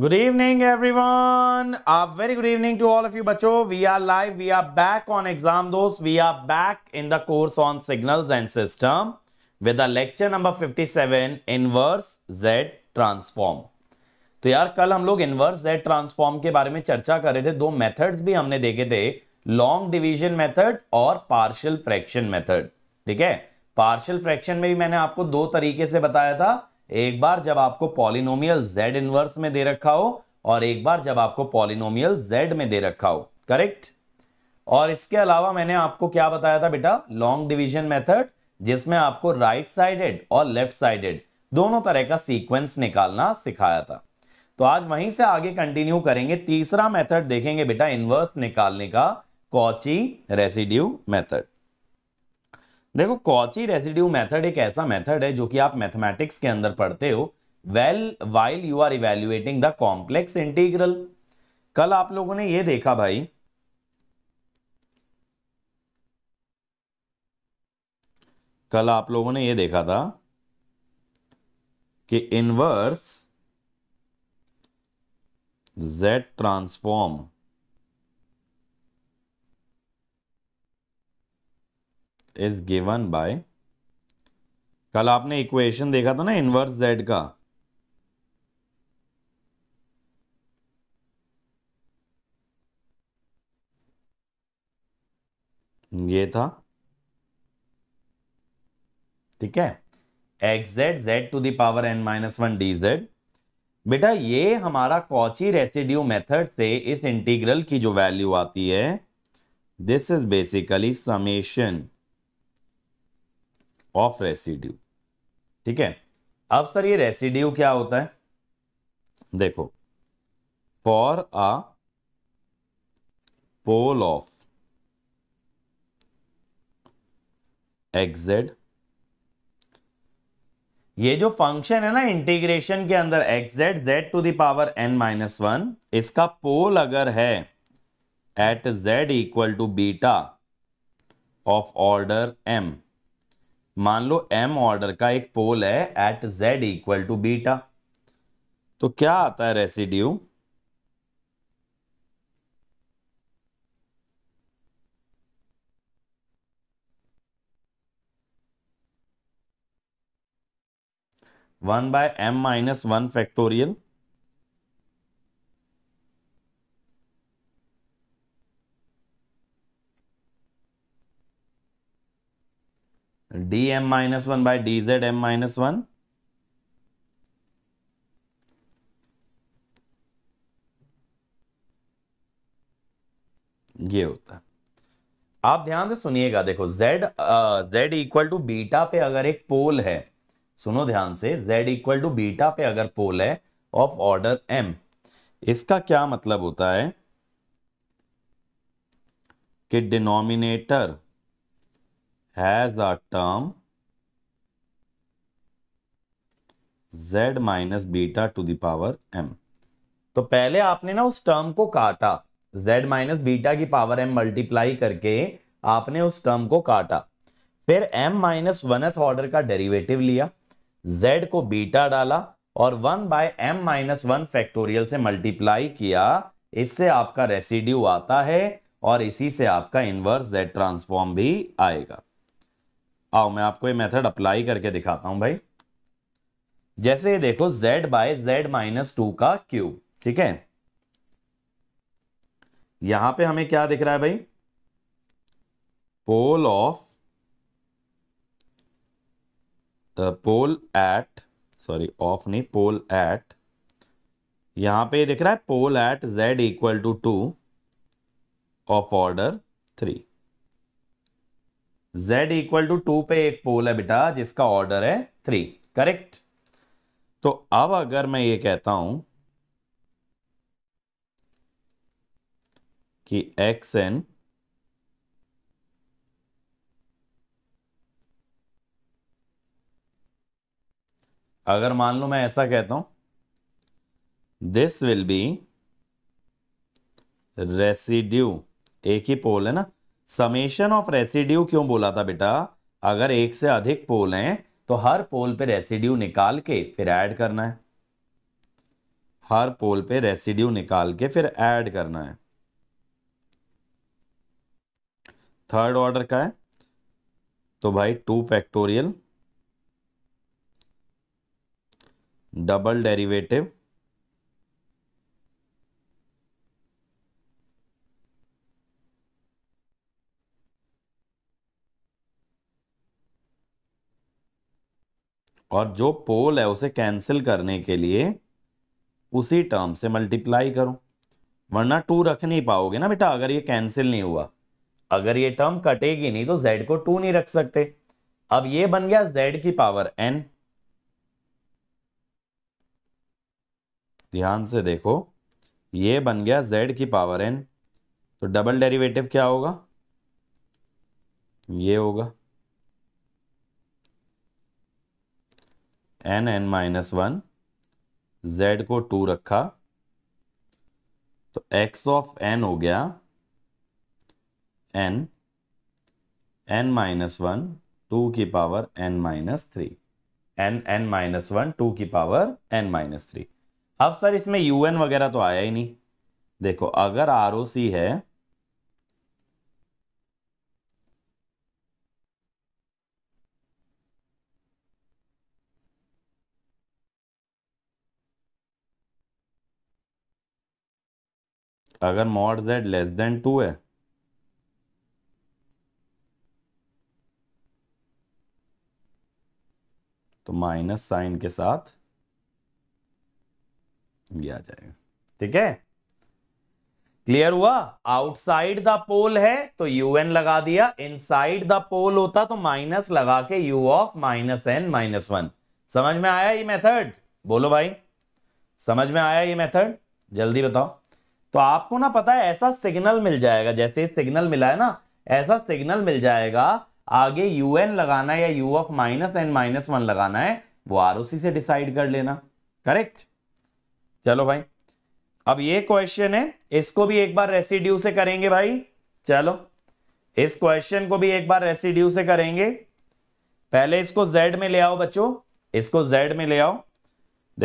Good evening everyone आप very good evening to all of you बच्चों we are live we are back on exam दोस्त we are back in the course on signals and system with the lecture number 57 inverse Z transform तो यार कल हम लोग inverse Z transform के बारे में चर्चा कर रहे थे दो मेथड्स भी हमने देखे थे लॉन्ग डिविजन मेथड और पार्शियल फ्रैक्शन मेथड ठीक है पार्शियल फ्रैक्शन में भी मैंने आपको दो तरीके से बताया था एक बार जब आपको पॉलिनोमियल z इनवर्स में दे रखा हो और एक बार जब आपको पॉलिनोमियल z में दे रखा हो करेक्ट और इसके अलावा मैंने आपको क्या बताया था बेटा लॉन्ग डिवीजन मेथड जिसमें आपको राइट साइडेड और लेफ्ट साइडेड दोनों तरह का सीक्वेंस निकालना सिखाया था तो आज वहीं से आगे कंटिन्यू करेंगे तीसरा मेथड देखेंगे बेटा इनवर्स निकालने का कॉची रेसिड्यू मेथड देखो कॉची रेसिड्यू मेथड एक ऐसा मेथड है जो कि आप मैथमेटिक्स के अंदर पढ़ते हो well while you are evaluating the complex integral कल आप लोगों ने ये देखा भाई कल आप लोगों ने ये देखा था कि inverse Z transform is given by कल आपने इक्वेशन देखा था ना इनवर्स जेड का ये था ठीक है X Z Z to the power N minus one D Z बेटा ये हमारा कॉची रेसिड्यू मेथड से इस इंटीग्रल की जो वैल्यू आती है this is basically summation of residue ठीक है अब सर ये रेसिड्यू क्या होता है देखो for a pole of X Z ये जो फंक्शन है ना इंटीग्रेशन के अंदर X Z Z to the power N minus one इसका पोल अगर है at Z equal to beta of order M मान लो m ऑर्डर का एक पोल है at z equal to beta तो क्या आता है residue one by M minus one factorial D M minus one by D Z M minus one ये होता है आप ध्यान से सुनिएगा देखो z uh, z equal to beta पे अगर एक पोल है सुनो ध्यान से z इक्वल टू बीटा पे अगर पोल है ऑफ ऑर्डर m इसका क्या मतलब होता है कि denominator has the term z minus beta to the power m तो पहले आपने ना उस टर्म को काटा z माइनस बीटा की पावर m मल्टीप्लाई करके आपने उस टर्म को काटा फिर m माइनस एथ ऑर्डर का डेरिवेटिव लिया z को बीटा डाला और 1 by M minus one factorial से मल्टीप्लाई किया इससे आपका रेसिड्यू आता है और इसी से आपका इनवर्स z ट्रांसफॉर्म भी आएगा आओ मैं आपको ये मेथड अप्लाई करके दिखाता हूं भाई जैसे ये देखो z by Z minus two का क्यूब ठीक है यहां पे हमें क्या दिख रहा है भाई pole of pole at sorry of नहीं पोल एट यहां पे दिख रहा है pole at z equal to two of order three z equal to two पे एक पोल है बेटा जिसका ऑर्डर है थ्री करेक्ट तो अब अगर मैं ये कहता हूं कि एक्स एन अगर मान लो मैं ऐसा कहता हूं दिस विल बी रेसिड्यू एक ही पोल है ना समेशन ऑफ रेसिड्यू क्यों बोला था बेटा अगर एक से अधिक पोल हैं तो हर पोल पे रेसिड्यू निकाल के फिर ऐड करना है हर पोल पे रेसिड्यू निकाल के फिर ऐड करना है थर्ड ऑर्डर का है तो भाई टू फैक्टोरियल डबल डेरिवेटिव और जो पोल है उसे कैंसिल करने के लिए उसी टर्म से मल्टीप्लाई करो वरना टू रख नहीं पाओगे ना बेटा अगर ये कैंसिल नहीं हुआ अगर ये टर्म कटेगी नहीं तो z को टू नहीं रख सकते अब ये बन गया z की पावर n ध्यान से देखो ये बन गया z की पावर n तो डबल डेरिवेटिव क्या होगा ये होगा n n minus one z को टू रखा तो एक्स ऑफ एन हो गया n n minus one two की power n minus three n n minus one two की पावर एन माइनस थ्री अब सर इसमें यू एन वगैरह तो आया ही नहीं देखो अगर आर ओ सी है अगर mod Z less than two है तो माइनस साइन के साथ ये आ जाएगा ठीक है क्लियर हुआ आउटसाइड द पोल है तो यू एन लगा दिया इनसाइड द पोल होता तो माइनस लगा के u of minus n minus one समझ में आया ये मेथड बोलो भाई समझ में आया ये मेथड जल्दी बताओ तो आपको ना पता है ऐसा सिग्नल मिल जाएगा जैसे सिग्नल मिला है ना ऐसा सिग्नल मिल जाएगा आगे यू एन लगाना है या u of minus n minus one लगाना है वो आर से डिसाइड कर लेना करेक्ट चलो भाई अब ये क्वेश्चन है इसको भी एक बार रेसिड्यू से करेंगे भाई चलो इस क्वेश्चन को भी एक बार रेसिड्यू से करेंगे पहले इसको जेड में ले आओ बच्चों इसको जेड में ले आओ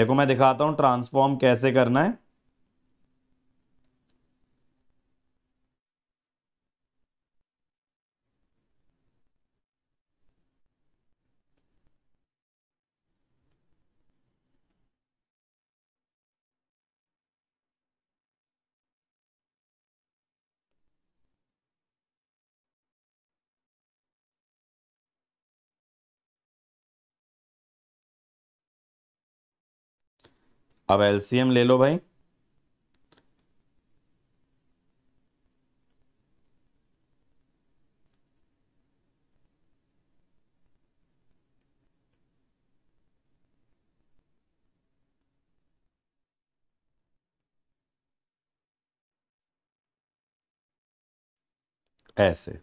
देखो मैं दिखाता हूं ट्रांसफॉर्म कैसे करना है अब एलसीएम ले लो भाई ऐसे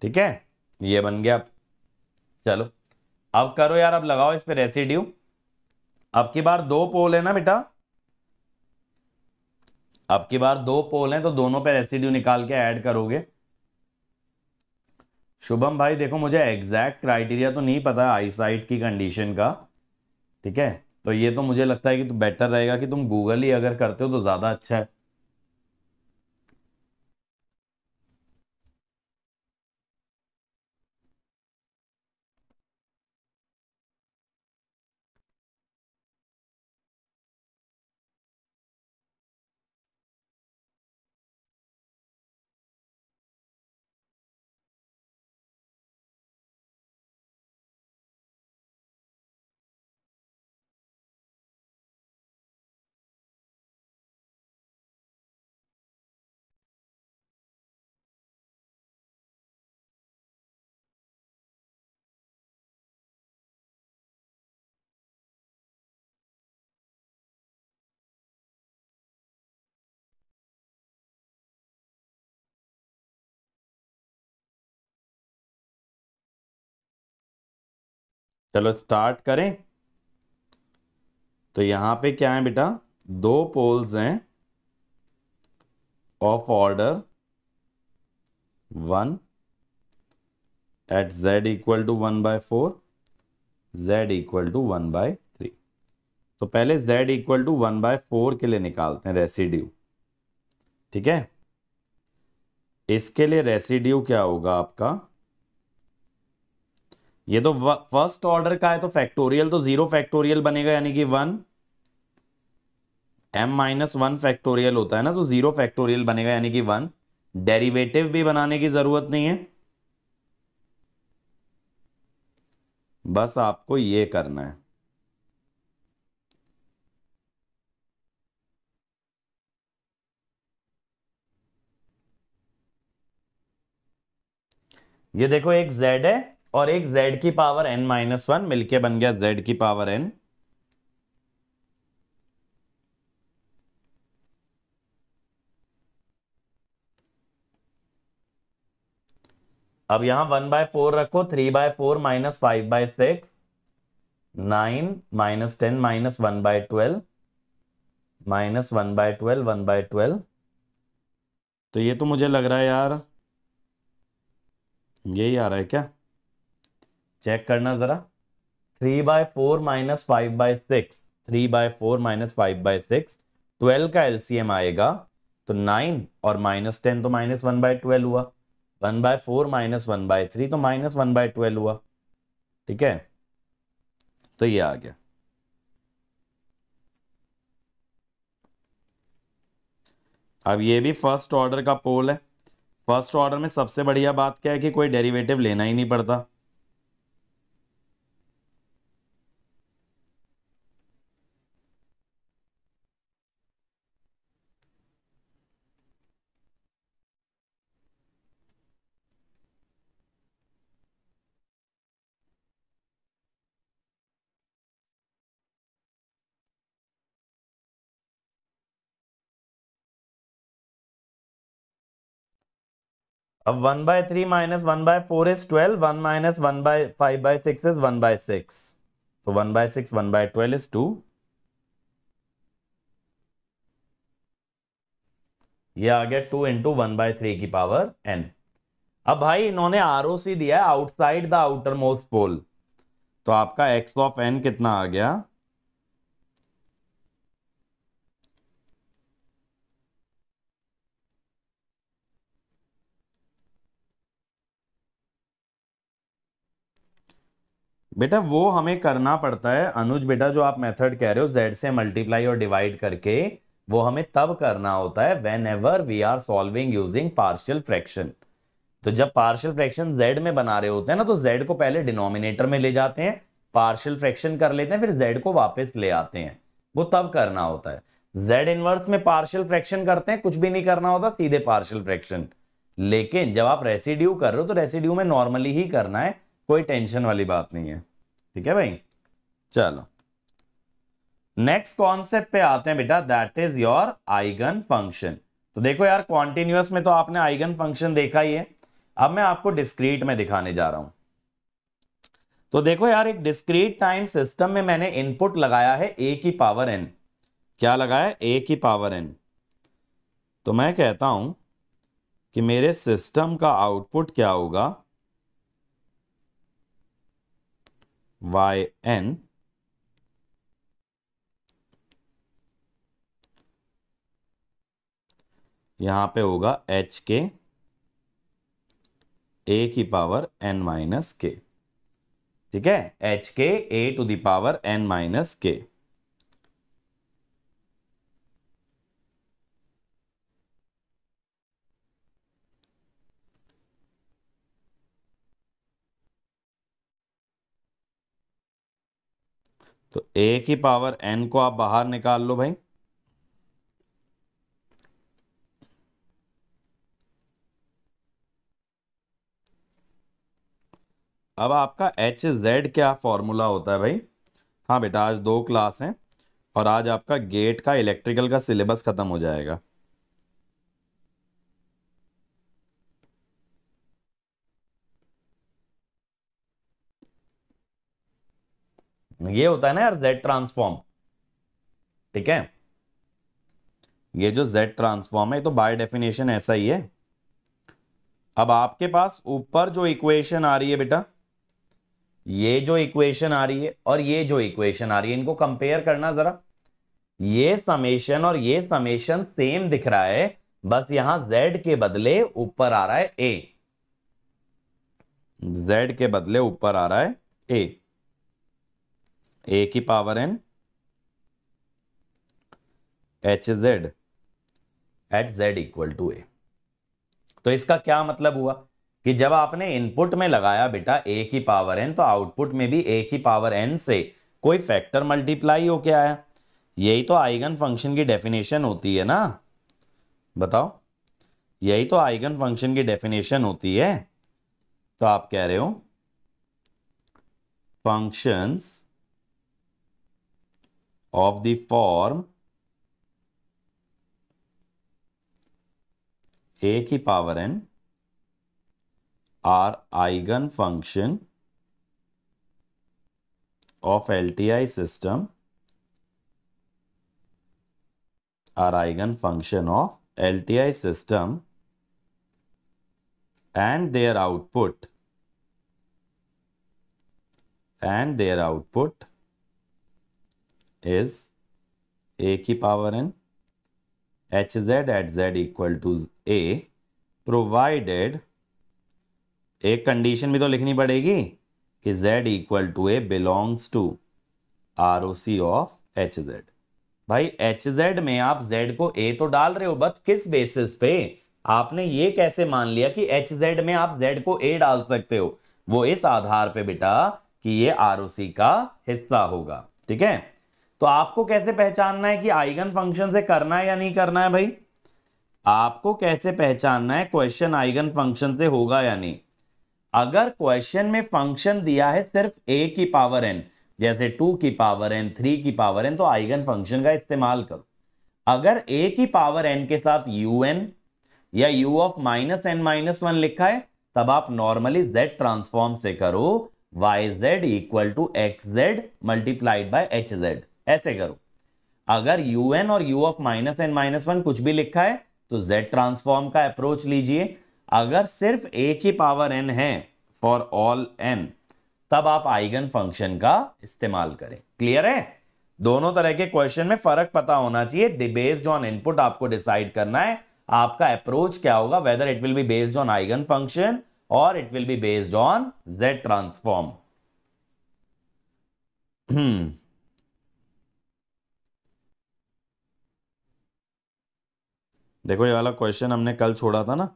ठीक है ये बन गया चलो अब करो यार अब लगाओ इस पे रेसिड्यू अब की बार दो पोल है ना बेटा अब की बार दो पोल हैं तो दोनों पे रेसिड्यू निकाल के ऐड करोगे शुभम भाई देखो मुझे एग्जैक्ट क्राइटेरिया तो नहीं पता आईसाइट की कंडीशन का ठीक है तो ये तो मुझे लगता है कि तो बेटर रहेगा कि तुम गूगल ही अगर करते हो तो ज़्यादा अच्छा है चलो स्टार्ट करें तो यहां पे क्या है बेटा दो पोल्स हैं of order one at z equal to one by four z equal to one by three तो पहले z equal to one by four के लिए निकालते हैं रेसिड्यू ठीक है इसके लिए रेसिड्यू क्या होगा आपका ये तो फर्स्ट ऑर्डर का है तो फैक्टोरियल तो जीरो फैक्टोरियल बनेगा यानी कि one m minus one factorial होता है ना तो जीरो फैक्टोरियल बनेगा यानी कि वन डेरिवेटिव भी बनाने की जरूरत नहीं है बस आपको ये करना है ये देखो एक z है और एक z की पावर n माइनस वन मिलके बन गया z की पावर n अब यहां वन बाय फोर रखो three by four minus five by six nine minus ten minus one by twelve minus one by twelve one by twelve तो ये तो मुझे लग रहा है यार यही आ रहा है क्या चेक करना जरा three by four minus five by six three by four minus five by six twelve का एलसीएम आएगा तो नाइन और माइनस टेन तो माइनस वन बाय ट्वेल्व हुआ one by four minus one by three तो minus one by twelve हुआ ठीक है तो ये आ गया अब ये भी फर्स्ट ऑर्डर का पोल है फर्स्ट ऑर्डर में सबसे बढ़िया बात क्या है कि कोई डेरिवेटिव लेना ही नहीं पड़ता अब one by three minus one by four is twelve one minus one by five by six is one by six तो one by six one by twelve is two ये आ गया two into one by three की power n अब भाई इन्होंने R दिया है outside the outermost pole तो आपका एक्स ऑफ एन कितना आ गया बेटा वो हमें करना पड़ता है अनुज बेटा जो आप मेथड कह रहे हो जेड से मल्टीप्लाई और डिवाइड करके वो हमें तब करना होता है whenever we are solving using partial fraction तो जब पार्शियल फ्रैक्शन जेड में बना रहे होते हैं ना तो जेड को पहले डिनोमिनेटर में ले जाते हैं पार्शियल फ्रैक्शन कर लेते हैं फिर जेड को वापस ले आते हैं वो तब करना होता है जेड इनवर्स में पार्शियल फ्रैक्शन करते हैं कुछ भी नहीं करना होता सीधे पार्शियल फ्रैक्शन लेकिन जब आप रेसिड्यू कर रहे हो तो रेसिड्यू में नॉर्मली ही करना है कोई टेंशन वाली बात नहीं है ठीक है भाई चलो नेक्स्ट कॉन्सेप्ट पे आते हैं बेटा that is your eigen function तो देखो यार कॉन्टिन्यूस में तो आपने आइगन फंक्शन देखा ही है अब मैं आपको डिस्क्रीट में दिखाने जा रहा हूं तो देखो यार एक डिस्क्रीट टाइम सिस्टम में मैंने इनपुट लगाया है ए की पावर एन क्या लगाया ए की पावर एन तो मैं कहता हूं कि मेरे सिस्टम का आउटपुट क्या होगा y n यहां पे होगा एच के ए की पावर एन माइनस के ठीक है h k a to the power N minus k तो ए की पावर एन को आप बाहर निकाल लो भाई अब आपका एच जेड क्या फॉर्मूला होता है भाई हाँ बेटा आज दो क्लास हैं और आज आपका गेट का इलेक्ट्रिकल का सिलेबस ख़त्म हो जाएगा ये होता है ना यार जेड ट्रांसफॉर्म ठीक है ये जो जेड ट्रांसफॉर्म है तो बाय डेफिनेशन ऐसा ही है अब आपके पास ऊपर जो इक्वेशन आ रही है बेटा ये जो इक्वेशन आ रही है और ये जो इक्वेशन आ रही है इनको कंपेयर करना जरा ये समेशन और ये समेशन सेम दिख रहा है बस यहां z के बदले ऊपर आ रहा है a z के बदले ऊपर आ रहा है a ए की power n h z at Z equal to a तो इसका क्या मतलब हुआ कि जब आपने इनपुट में लगाया बेटा ए की पावर एन तो आउटपुट में भी ए की पावर एन से कोई फैक्टर मल्टीप्लाई होके आया यही तो आइगन फंक्शन की डेफिनेशन होती है ना बताओ यही तो आइगन फंक्शन की डेफिनेशन होती है तो आप कह रहे हो functions of the form a की power n are eigen function of LTI system are eigen function of LTI system and their output and their output is a की power n h z at Z equal to A provided एक condition भी तो लिखनी पड़ेगी कि z equal to A belongs to are O C of H Z भाई H Z में आप z को a तो डाल रहे हो बट किस बेसिस पे आपने ये कैसे मान लिया कि एच जेड में आप z को a डाल सकते हो वो इस आधार पे बेटा कि ये आर ओ सी का हिस्सा होगा ठीक है तो आपको कैसे पहचानना है कि आइगन फंक्शन से करना है या नहीं करना है भाई आपको कैसे पहचानना है क्वेश्चन आइगन फंक्शन से होगा या नहीं अगर क्वेश्चन में फंक्शन दिया है सिर्फ ए की पावर एन जैसे टू की पावर एन थ्री की पावर एन तो आइगन फंक्शन का इस्तेमाल करो अगर ए की पावर एन के साथ यू एन या u of minus n minus one लिखा है तब आप नॉर्मली जेड ट्रांसफॉर्म से करो y z equal to x z multiplied by h z ऐसे करो अगर यू एन और u of minus n minus one कुछ भी लिखा है तो जेड ट्रांसफॉर्म का अप्रोच लीजिए अगर सिर्फ a की पावर n है फॉर ऑल n तब आप आइगन फंक्शन का इस्तेमाल करें क्लियर है दोनों तरह के क्वेश्चन में फर्क पता होना चाहिए बेस्ड ऑन इनपुट आपको डिसाइड करना है आपका अप्रोच क्या होगा whether it will be based on eigen function और it will be based on z transform देखो ये वाला क्वेश्चन हमने कल छोड़ा था ना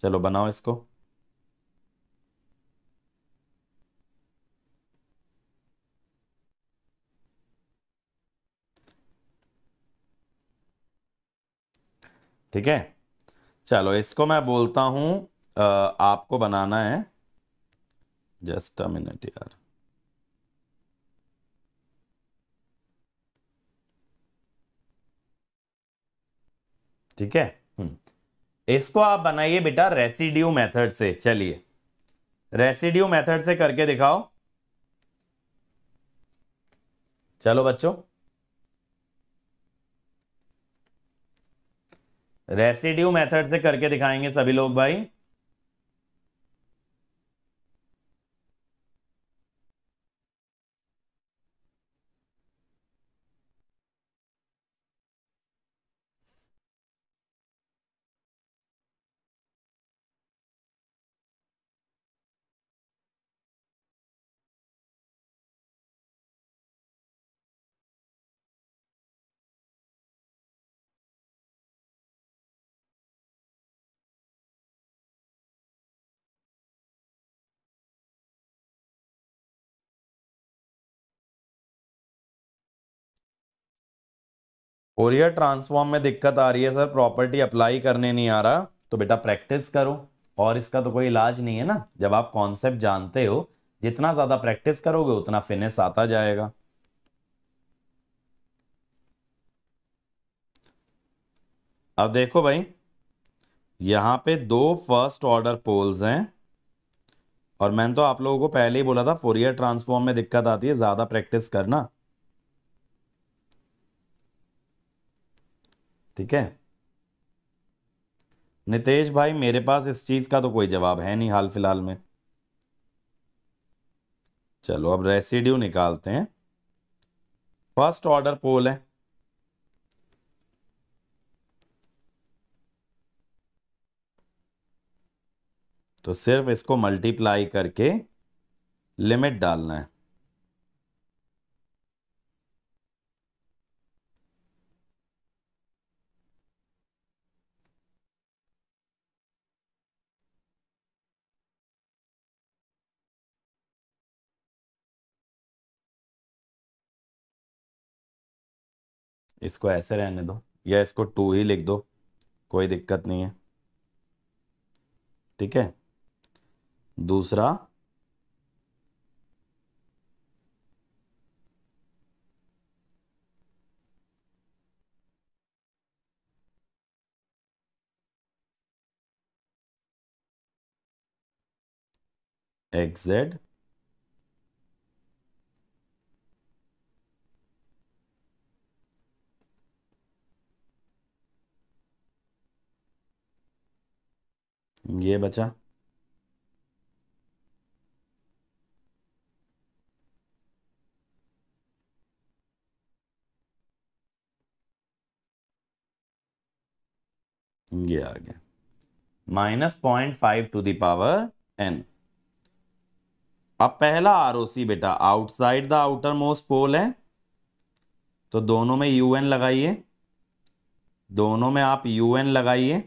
चलो बनाओ इसको ठीक है चलो इसको मैं बोलता हूं आपको बनाना है जस्ट अ मिनट यार ठीक है हम्म। इसको आप बनाइए बेटा रेसिड्यू मेथड से चलिए रेसिड्यू मेथड से करके दिखाओ चलो बच्चों रेसिड्यू मेथड से करके दिखाएंगे सभी लोग भाई और यह ट्रांसफॉर्म में दिक्कत आ रही है सर प्रॉपर्टी अप्लाई करने नहीं आ रहा तो बेटा प्रैक्टिस करो और इसका तो कोई इलाज नहीं है ना जब आप कॉन्सेप्ट जानते हो जितना ज्यादा प्रैक्टिस करोगे उतना फिनिश आता जाएगा अब देखो भाई यहां पे दो फर्स्ट ऑर्डर पोल्स हैं और मैंने तो आप लोगों को पहले ही बोला था फोरियर ट्रांसफॉर्म में दिक्कत आती है ज्यादा प्रैक्टिस करना ठीक है नितेश भाई मेरे पास इस चीज का तो कोई जवाब है नहीं हाल फिलहाल में चलो अब रेसिड्यू निकालते हैं फर्स्ट ऑर्डर पोल है तो सिर्फ इसको मल्टीप्लाई करके लिमिट डालना है इसको ऐसे रहने दो या इसको टू ही लिख दो कोई दिक्कत नहीं है ठीक है दूसरा एक्सेड ये बचा ये आ गया minus point five to the power n अब पहला आरओसी बेटा outside the outermost pole है तो दोनों में यूएन लगाइए दोनों में आप यूएन लगाइए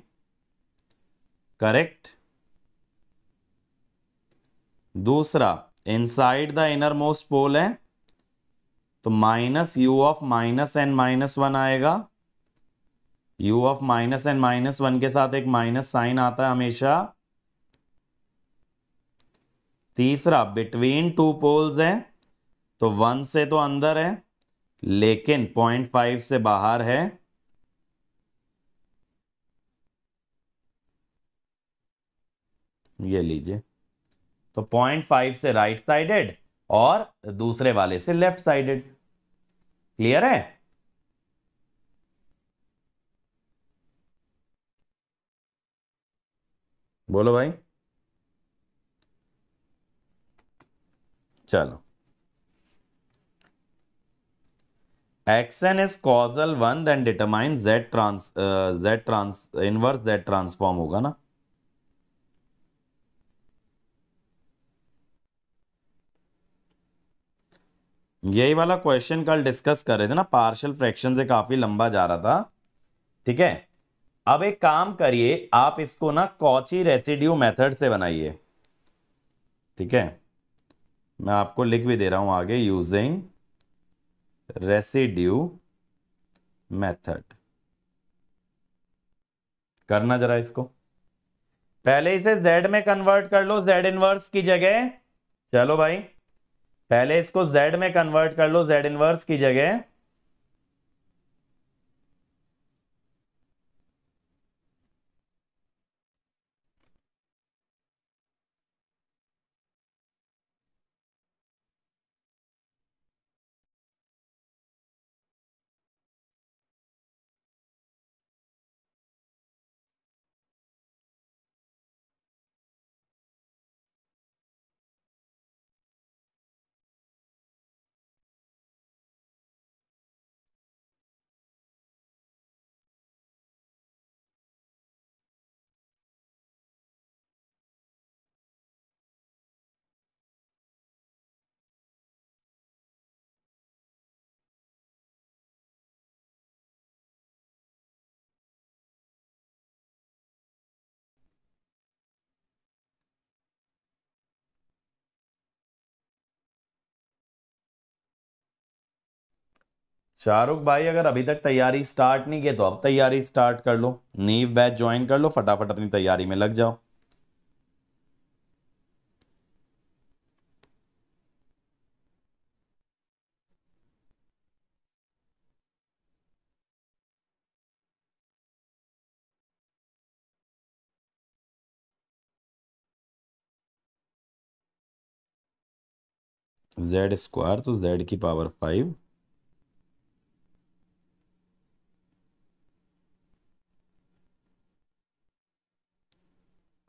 करेक्ट दूसरा inside the innermost pole है तो minus u of minus n minus one आएगा u of minus n minus one के साथ एक माइनस साइन आता है हमेशा तीसरा बिटवीन टू पोल्स है तो वन से तो अंदर है लेकिन पॉइंट फाइव से बाहर है ये लीजिए तो पॉइंट फाइव से राइट साइडेड और दूसरे वाले से लेफ्ट साइडेड क्लियर है बोलो भाई चलो x n is causal one then determine z trans z trans inverse Z transform होगा ना यही वाला क्वेश्चन कल डिस्कस कर रहे थे ना पार्शियल फ्रैक्शन से काफी लंबा जा रहा था ठीक है अब एक काम करिए आप इसको ना कॉची रेसिड्यू मेथड से बनाइए ठीक है मैं आपको लिख भी दे रहा हूं आगे यूजिंग रेसिड्यू मेथड करना जरा इसको पहले इसे z में कन्वर्ट कर लो z इनवर्स की जगह चलो भाई पहले इसको z में कन्वर्ट कर लो z इनवर्स की जगह शाहरुख भाई अगर अभी तक तैयारी स्टार्ट नहीं किए तो अब तैयारी स्टार्ट कर लो नीव बैच ज्वाइन कर लो फटाफट अपनी तैयारी में लग जाओ जेड स्क्वायर तो जेड की पावर फाइव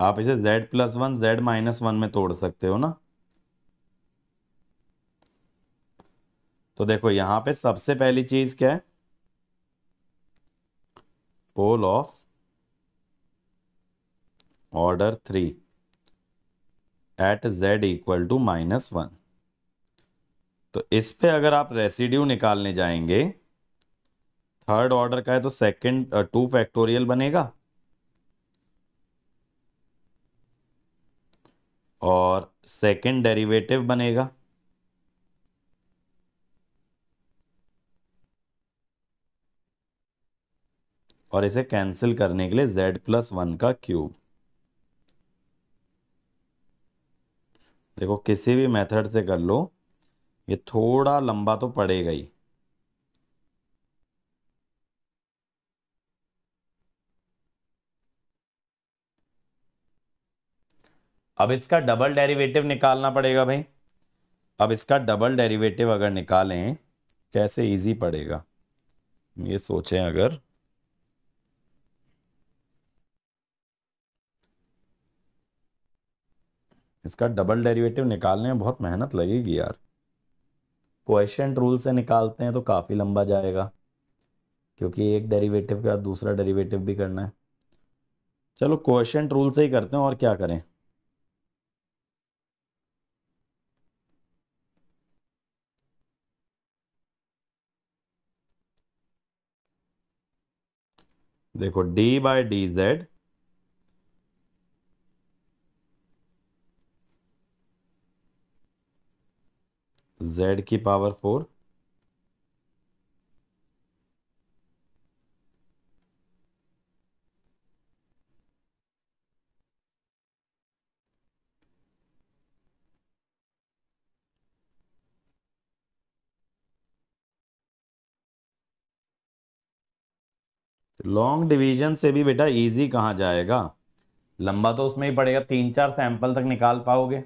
आप इसे z plus one Z minus one में तोड़ सकते हो ना तो देखो यहां पे सबसे पहली चीज क्या है pole of order three at Z equal to minus one तो इस पे अगर आप रेसिड्यू निकालने जाएंगे थर्ड ऑर्डर का है तो सेकंड टू फैक्टोरियल बनेगा और सेकेंड डेरिवेटिव बनेगा और इसे कैंसिल करने के लिए z प्लस वन का क्यूब देखो किसी भी मेथड से कर लो ये थोड़ा लंबा तो पड़ेगा ही अब इसका डबल डेरिवेटिव निकालना पड़ेगा भाई अब इसका डबल डेरिवेटिव अगर निकालें कैसे इजी पड़ेगा ये सोचें अगर इसका डबल डेरिवेटिव निकालने में बहुत मेहनत लगेगी यार क्वेश्चन रूल से निकालते हैं तो काफ़ी लंबा जाएगा क्योंकि एक डेरिवेटिव का दूसरा डेरिवेटिव भी करना है चलो क्वेश्चन रूल से ही करते हैं और क्या करें देखो d by d z z की पावर फोर लॉन्ग डिवीजन से भी बेटा इजी कहाँ जाएगा लंबा तो उसमें ही पड़ेगा तीन चार सैंपल तक निकाल पाओगे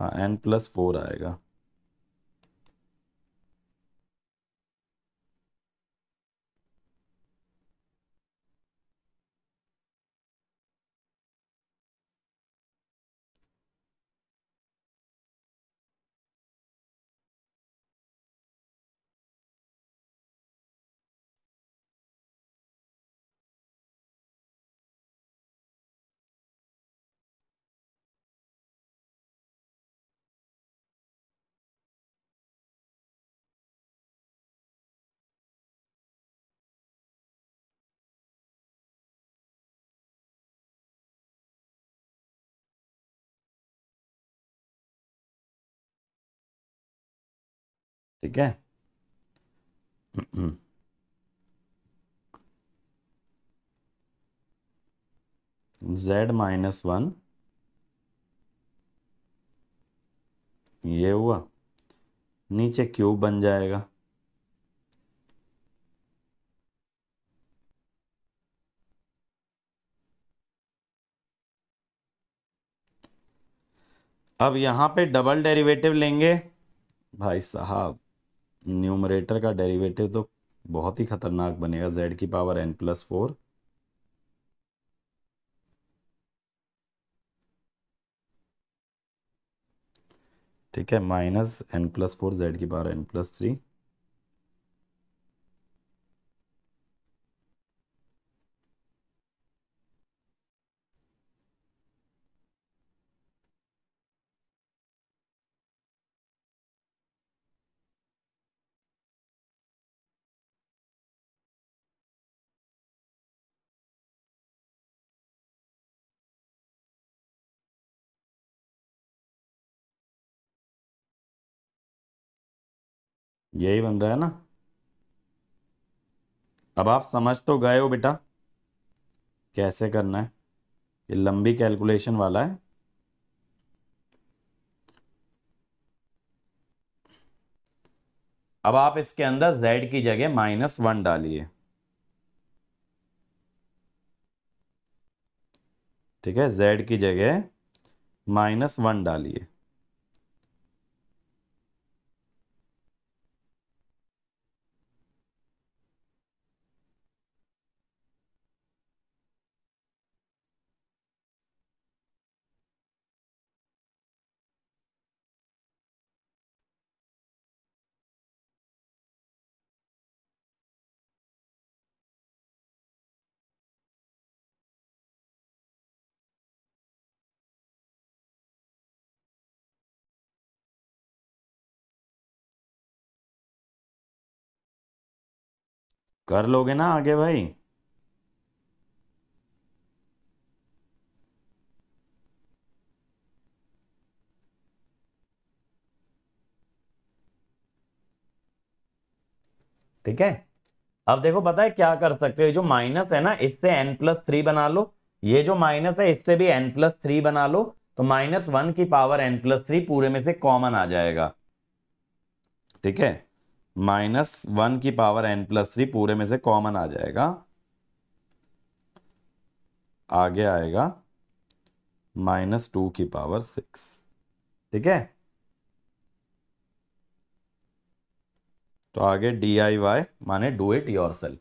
हाँ एन प्लस फोर आएगा ठीक है जेड माइनस वन ये हुआ नीचे क्यूब बन जाएगा अब यहां पे डबल डेरिवेटिव लेंगे भाई साहब न्यूमरेटर का डेरिवेटिव तो बहुत ही खतरनाक बनेगा जेड की पावर एन प्लस फोर ठीक है minus n plus four z की पावर एन प्लस थ्री यही बन रहा है ना अब आप समझ तो गए हो बेटा कैसे करना है ये लंबी कैलकुलेशन वाला है अब आप इसके अंदर z की जगह माइनस वन डालिए ठीक है z की जगह माइनस वन डालिए कर लोगे ना आगे भाई ठीक है अब देखो पता है क्या कर सकते हो जो माइनस है ना इससे एन प्लस थ्री बना लो ये जो माइनस है इससे भी एन प्लस थ्री बना लो तो माइनस वन की पावर एन प्लस थ्री पूरे में से कॉमन आ जाएगा ठीक है माइनस वन की पावर एन प्लस थ्री पूरे में से कॉमन आ जाएगा आगे आएगा माइनस टू की पावर सिक्स ठीक है तो आगे डी आई वाई माने डू इट योर सेल्फ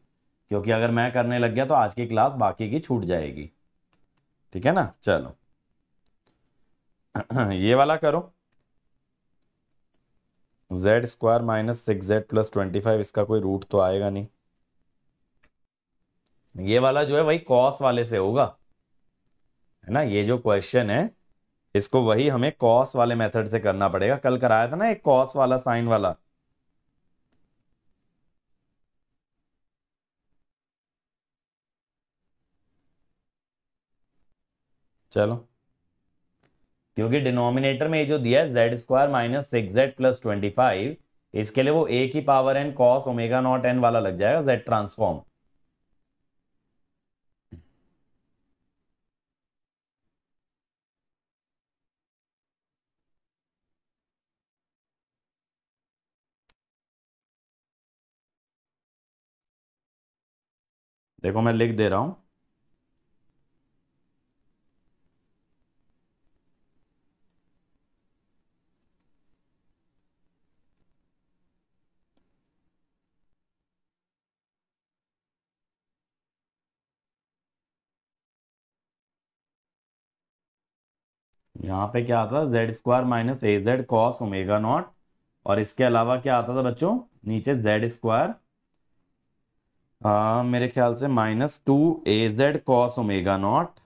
क्योंकि अगर मैं करने लग गया तो आज की क्लास बाकी की छूट जाएगी ठीक है ना चलो ये वाला करो z square minus six z plus twenty five इसका कोई रूट तो आएगा नहीं ये वाला जो है वही कॉस वाले से होगा है ना ये जो क्वेश्चन है इसको वही हमें कॉस वाले मेथड से करना पड़ेगा कल कराया था ना एक कॉस वाला साइन वाला चलो क्योंकि डिनोमिनेटर में ये जो दिया है z square minus six z plus twenty five इसके लिए वो ए की power n cos omega naught n वाला लग जाएगा जेड ट्रांसफॉर्म देखो मैं लिख दे रहा हूं यहाँ पे क्या आता था z square minus a z cos omega naught और इसके अलावा क्या आता था बच्चों नीचे जेड स्क्वायर मेरे ख्याल से minus two a z cos omega naught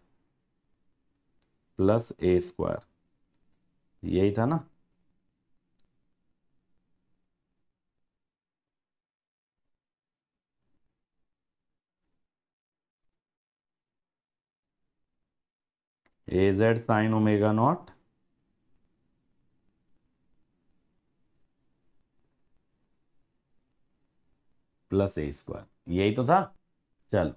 plus a square यही था ना a z sine omega naught plus a square यही तो था चल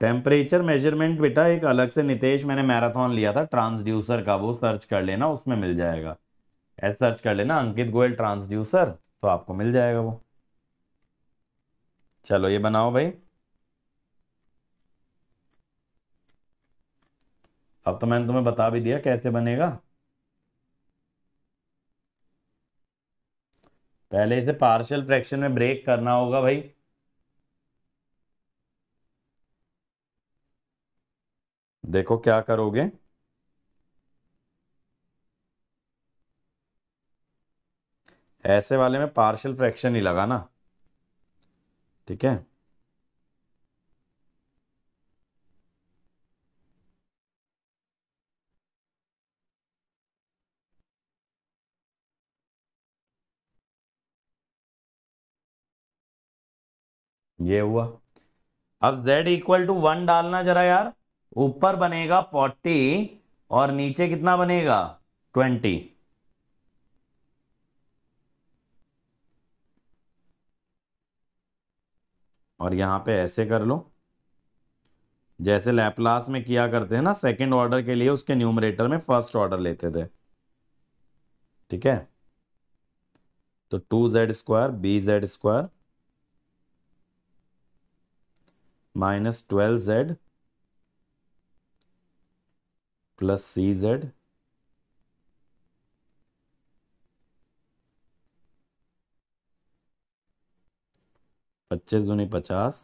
टेम्परेचर मेजरमेंट बेटा एक अलग से नितेश मैंने मैराथन लिया था ट्रांसड्यूसर का वो सर्च कर लेना उसमें मिल जाएगा ऐसे सर्च कर लेना अंकित गोयल ट्रांसड्यूसर तो आपको मिल जाएगा वो चलो ये बनाओ भाई अब तो मैंने तुम्हें बता भी दिया कैसे बनेगा पहले इसे पार्शियल फ्रैक्शन में ब्रेक करना होगा भाई देखो क्या करोगे ऐसे वाले में पार्शियल फ्रैक्शन ही लगा ना ठीक है ये हुआ अब z इक्वल टू वन डालना जरा यार ऊपर बनेगा फोर्टी और नीचे कितना बनेगा ट्वेंटी और यहाँ पे ऐसे कर लो जैसे लैपलास में किया करते हैं ना सेकंड ऑर्डर के लिए उसके न्यूमरेटर में फर्स्ट ऑर्डर लेते थे ठीक है तो two z square b z square minus twelve z plus c z पच्चीस दूनी पचास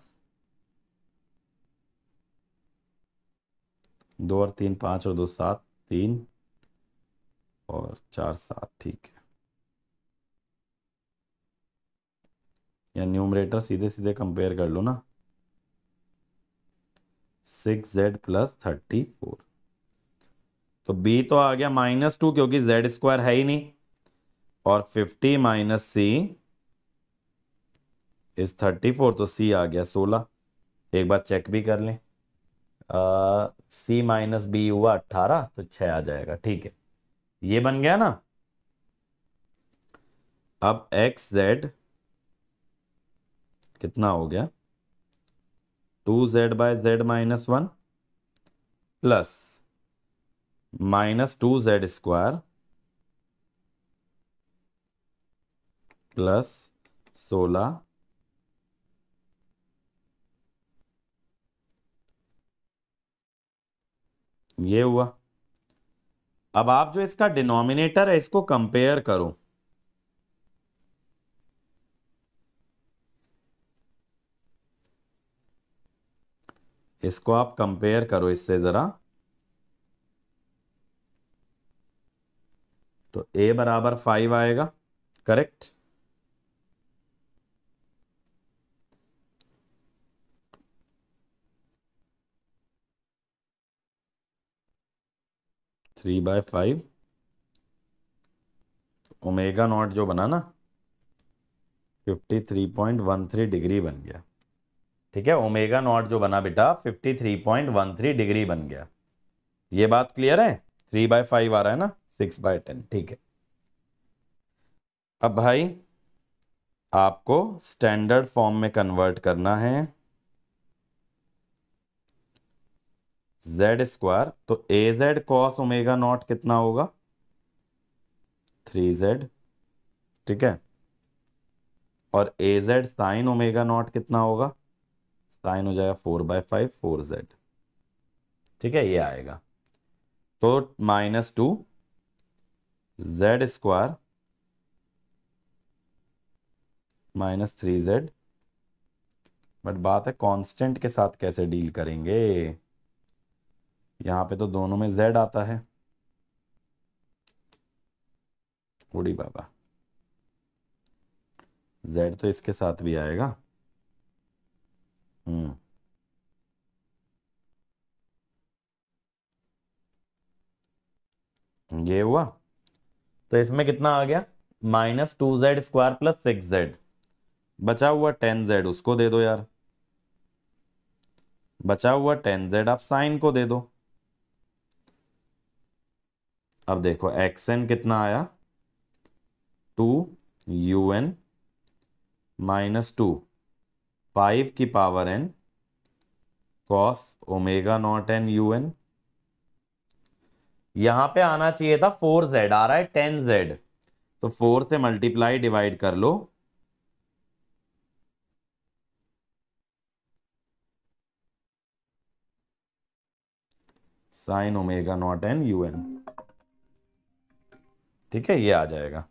दो और तीन पाँच और दो सात तीन और चार सात ठीक है या न्यूमरेटर सीधे सीधे कंपेयर कर लो ना six z plus thirty four तो बी तो आ गया माइनस टू क्योंकि जेड स्क्वायर है ही नहीं और fifty minus c is thirty four तो सी आ गया सोलह एक बार चेक भी कर लें सी माइनस बी हुआ अट्ठारह तो छ आ जाएगा ठीक है ये बन गया ना अब एक्स जेड कितना हो गया two z by Z minus one plus minus two z square plus सोलह ये हुआ अब आप जो इसका डिनोमिनेटर है इसको कंपेयर करो इसको आप कंपेयर करो इससे जरा तो a बराबर फाइव आएगा correct three by five omega naught जो बना ना fifty three point one three degree बन गया ठीक है ओमेगा नॉट जो बना बेटा fifty three point one three degree बन गया ये बात क्लियर है थ्री बाय फाइव आ रहा है ना सिक्स बाय टेन ठीक है अब भाई आपको स्टैंडर्ड फॉर्म में कन्वर्ट करना है जेड स्क्वायर तो a z cos omega naught कितना होगा थ्री जेड ठीक है और a z sine omega naught कितना होगा साइन हो जाएगा four by five four z ठीक है ये आएगा तो minus two z square minus three z but बात है कांस्टेंट के साथ कैसे डील करेंगे यहाँ पे तो दोनों में जेड आता है उड़ी बाबा जेड तो इसके साथ भी आएगा हम्म ये हुआ तो इसमें कितना आ गया minus two z square plus six z बचा हुआ टेन जेड उसको दे दो यार बचा हुआ टेन जेड आप साइन को दे दो अब देखो एक्स एन कितना आया two u n minus two five की power n cos omega naught n you n यहां पे आना चाहिए था फोर जेड आ रहा है टेन जेड तो फोर से मल्टीप्लाई डिवाइड कर लो sine omega naught n you n ठीक है ये आ जाएगा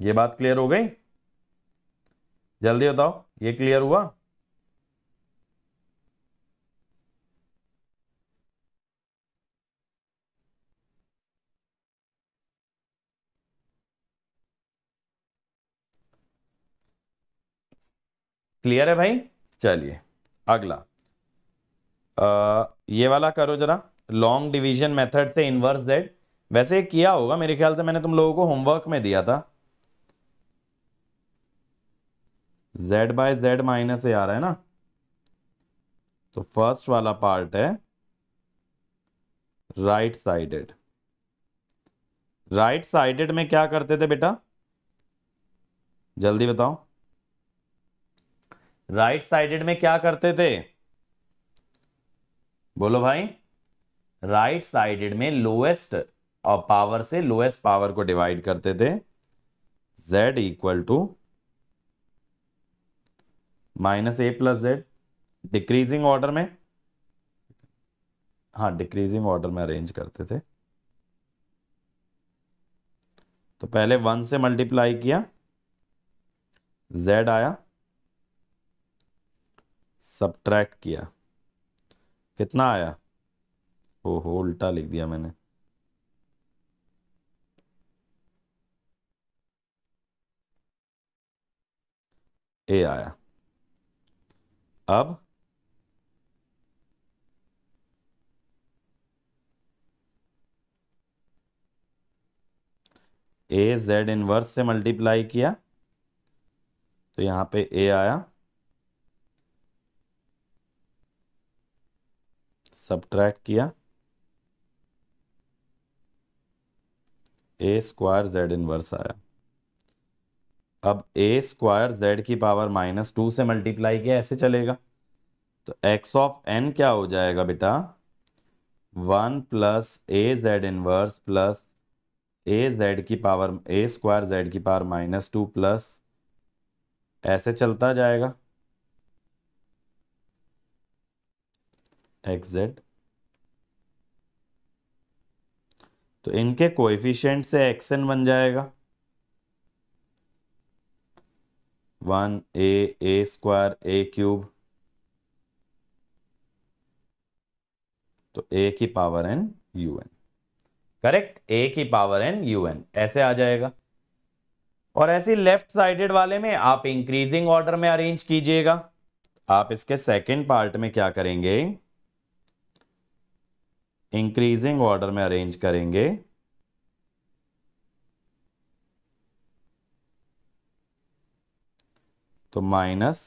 ये बात क्लियर हो गई जल्दी बताओ ये क्लियर हुआ क्लियर है भाई चलिए अगला आ, ये वाला करो जरा लॉन्ग डिवीजन मेथड से इनवर्स दैट वैसे किया होगा मेरे ख्याल से मैंने तुम लोगों को होमवर्क में दिया था z by Z minus a आ रहा है ना तो फर्स्ट वाला पार्ट है राइट साइडेड राइट साइडेड में क्या करते थे बेटा जल्दी बताओ राइट right साइडेड में क्या करते थे बोलो भाई राइट right साइडेड में लोएस्ट और पावर से लोएस्ट पावर को डिवाइड करते थे z equal to minus a plus z decreasing order में हाँ डिक्रीजिंग ऑर्डर में अरेंज करते थे तो पहले वन से मल्टीप्लाई किया जेड आया सब्ट्रैक्ट किया कितना आया ओहो उल्टा लिख दिया मैंने ए आया अब ए जेड इनवर्स से मल्टीप्लाई किया तो यहां पे ए आया सब्ट्रैक्ट किया ए स्क्वायर जेड इनवर्स आया अब ए स्क्वायर जेड की पावर माइनस टू से मल्टीप्लाई किया ऐसे चलेगा तो एक्स ऑफ एन क्या हो जाएगा बेटा one plus a z inverse plus a z की पावर ए स्क्वायर जेड की पावर माइनस टू प्लस ऐसे चलता जाएगा एक्स जेड तो इनके कोएफिशिएंट से एक्स एन बन जाएगा one a a square a cube तो ए की power N you n correct a की पावर एन यू एन ऐसे आ जाएगा और ऐसे लेफ्ट साइडेड वाले में आप इंक्रीजिंग ऑर्डर में अरेंज कीजिएगा आप इसके सेकंड पार्ट में क्या करेंगे इंक्रीजिंग ऑर्डर में अरेंज करेंगे तो minus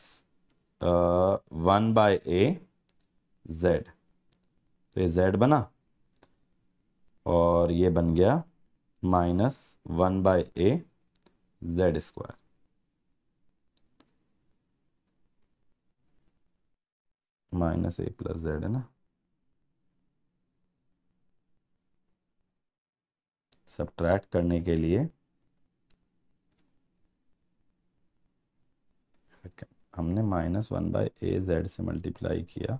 one by a z तो ये जेड बना और ये बन गया minus one by a z square minus a plus z है ना सब्ट्रैक्ट करने के लिए सेकेंड हमने minus one by a z से मल्टीप्लाई किया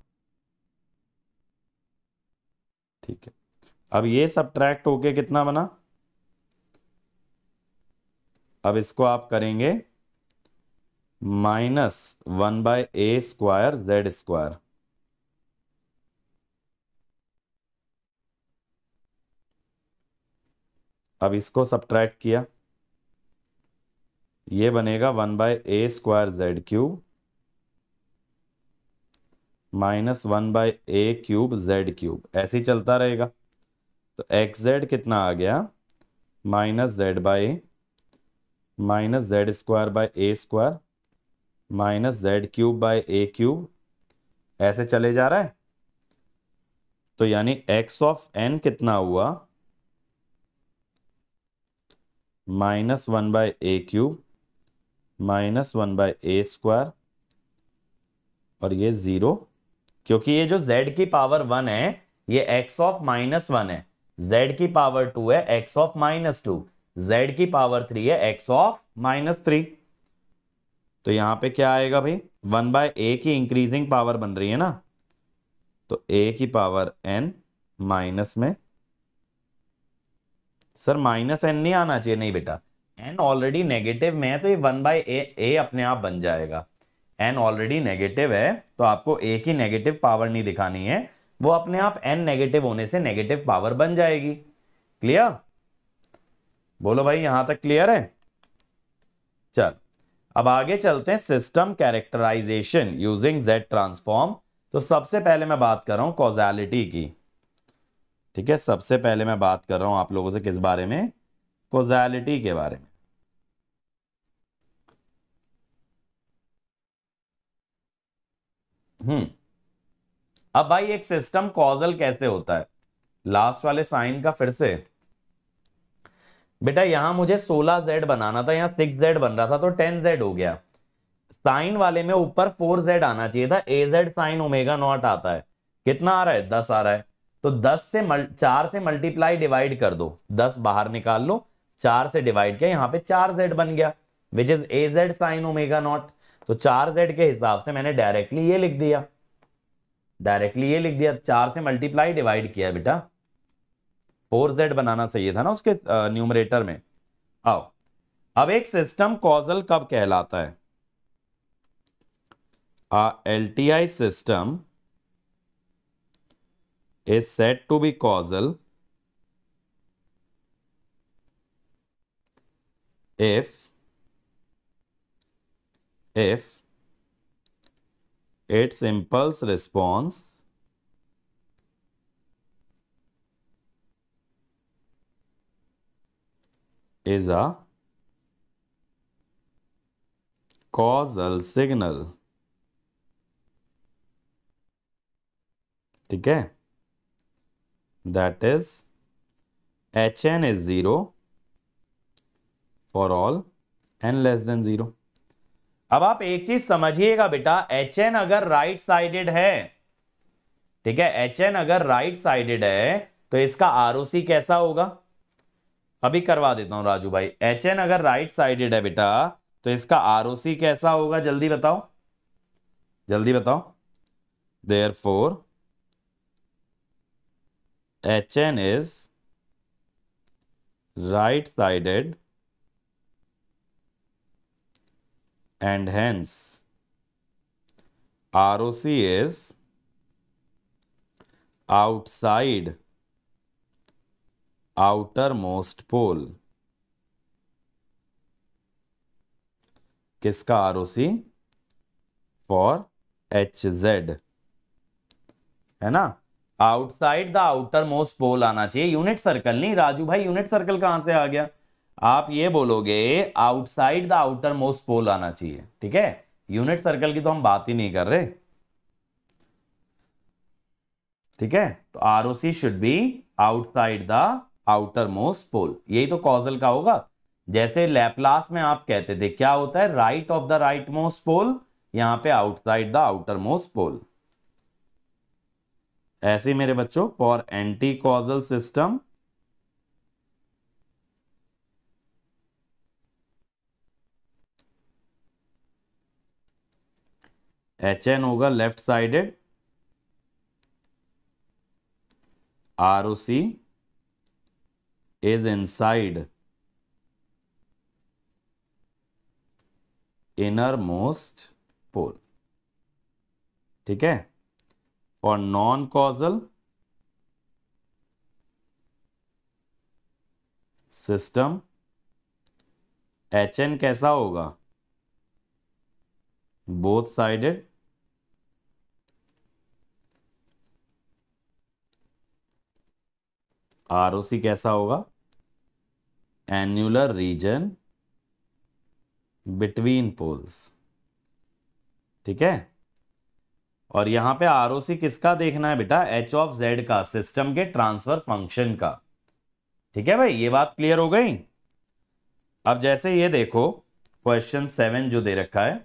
ठीक है अब ये ट्रैक्ट होके कितना बना अब इसको आप करेंगे minus one by a square z square अब इसको सब्ट्रैक्ट किया ये बनेगा one by a square z cube minus one by a cube z cube ऐसे ही चलता रहेगा तो एक्स जेड कितना आ गया minus z by a minus z square by a square minus z cube by a cube ऐसे चले जा रहा है तो यानी एक्स ऑफ एन कितना हुआ minus one by a cube minus one by a square और ये जीरो क्योंकि ये जो z की पावर वन है ये x ऑफ माइनस वन है z की पावर टू है x of minus two z की पावर थ्री है x ऑफ माइनस थ्री तो यहां पे क्या आएगा भाई वन बाय ए की इंक्रीजिंग पावर बन रही है ना तो a की पावर n माइनस में सर माइनस एन नहीं आना चाहिए नहीं बेटा एन ऑलरेडी नेगेटिव में है तो ये वन बाई ए अपने आप बन जाएगा एन ऑलरेडी नेगेटिव है तो आपको ए की नेगेटिव पावर नहीं दिखानी है वो अपने आप एन नेगेटिव होने से नेगेटिव पावर बन जाएगी क्लियर बोलो भाई यहां तक क्लियर है चल अब आगे चलते हैं system characterization using z transform तो सबसे पहले मैं बात कर रहा हूं कॉजैलिटी की ठीक है सबसे पहले मैं बात कर रहा हूं आप लोगों से किस बारे में कोजैलिटी के बारे में हम्म अब भाई एक सिस्टम कॉजल कैसे होता है लास्ट वाले साइन का फिर से बेटा यहां मुझे 16z बनाना था यहां 6z बन रहा था तो 10z हो गया साइन वाले में ऊपर 4z आना चाहिए था जेड साइन ओमेगा नॉट आता है कितना आ रहा है 10 आ रहा है तो 10 से मल, चार से मल्टीप्लाई डिवाइड कर दो 10 बाहर निकाल लो चार से डिवाइड किया यहां पे चार जेड बन गया which is a z sine omega not तो चार जेड के हिसाब से मैंने डायरेक्टली ये लिख दिया डायरेक्टली ये लिख दिया चार से मल्टीप्लाई डिवाइड किया बेटा फोर जेड बनाना चाहिए था ना उसके न्यूमरेटर में आओ अब एक सिस्टम कॉजल कब कहलाता है T I system is set to be causal if if its impulse response is a causal signal okay, that is hn is 0 for all n less than 0 अब आप एक चीज समझिएगा बेटा एच एन अगर राइट साइडेड है ठीक है एच एन अगर राइट साइडेड है तो इसका सी कैसा होगा अभी करवा देता हूं राजू भाई एच एन अगर राइट साइडेड है बेटा तो इसका सी कैसा होगा जल्दी बताओ जल्दी बताओ therefore H N is right sided and hence ROC is outside outermost pole किसका ROC for HZ है ना outside the outermost pole आना चाहिए यूनिट सर्कल नहीं राजू भाई यूनिट सर्कल कहां से आ गया आप ये बोलोगे outside the outermost pole आना चाहिए ठीक है यूनिट सर्कल की तो हम बात ही नहीं कर रहे ठीक है तो R O C should be outside the outermost pole यही तो कॉजल का होगा जैसे लैपलास में आप कहते थे क्या होता है right of the rightmost pole यहां पे outside the outermost pole ऐसे मेरे बच्चों for anti causal system h n होगा left sided R O C is inside innermost pole ठीक है और non causal system h n कैसा होगा बोथ साइडेड आर कैसा होगा एन्यूलर रीजन बिटवीन पोल्स ठीक है और यहां पे आर किसका देखना है बेटा एच ऑफ जेड का सिस्टम के ट्रांसफर फंक्शन का ठीक है भाई ये बात क्लियर हो गई अब जैसे ये देखो क्वेश्चन सेवन जो दे रखा है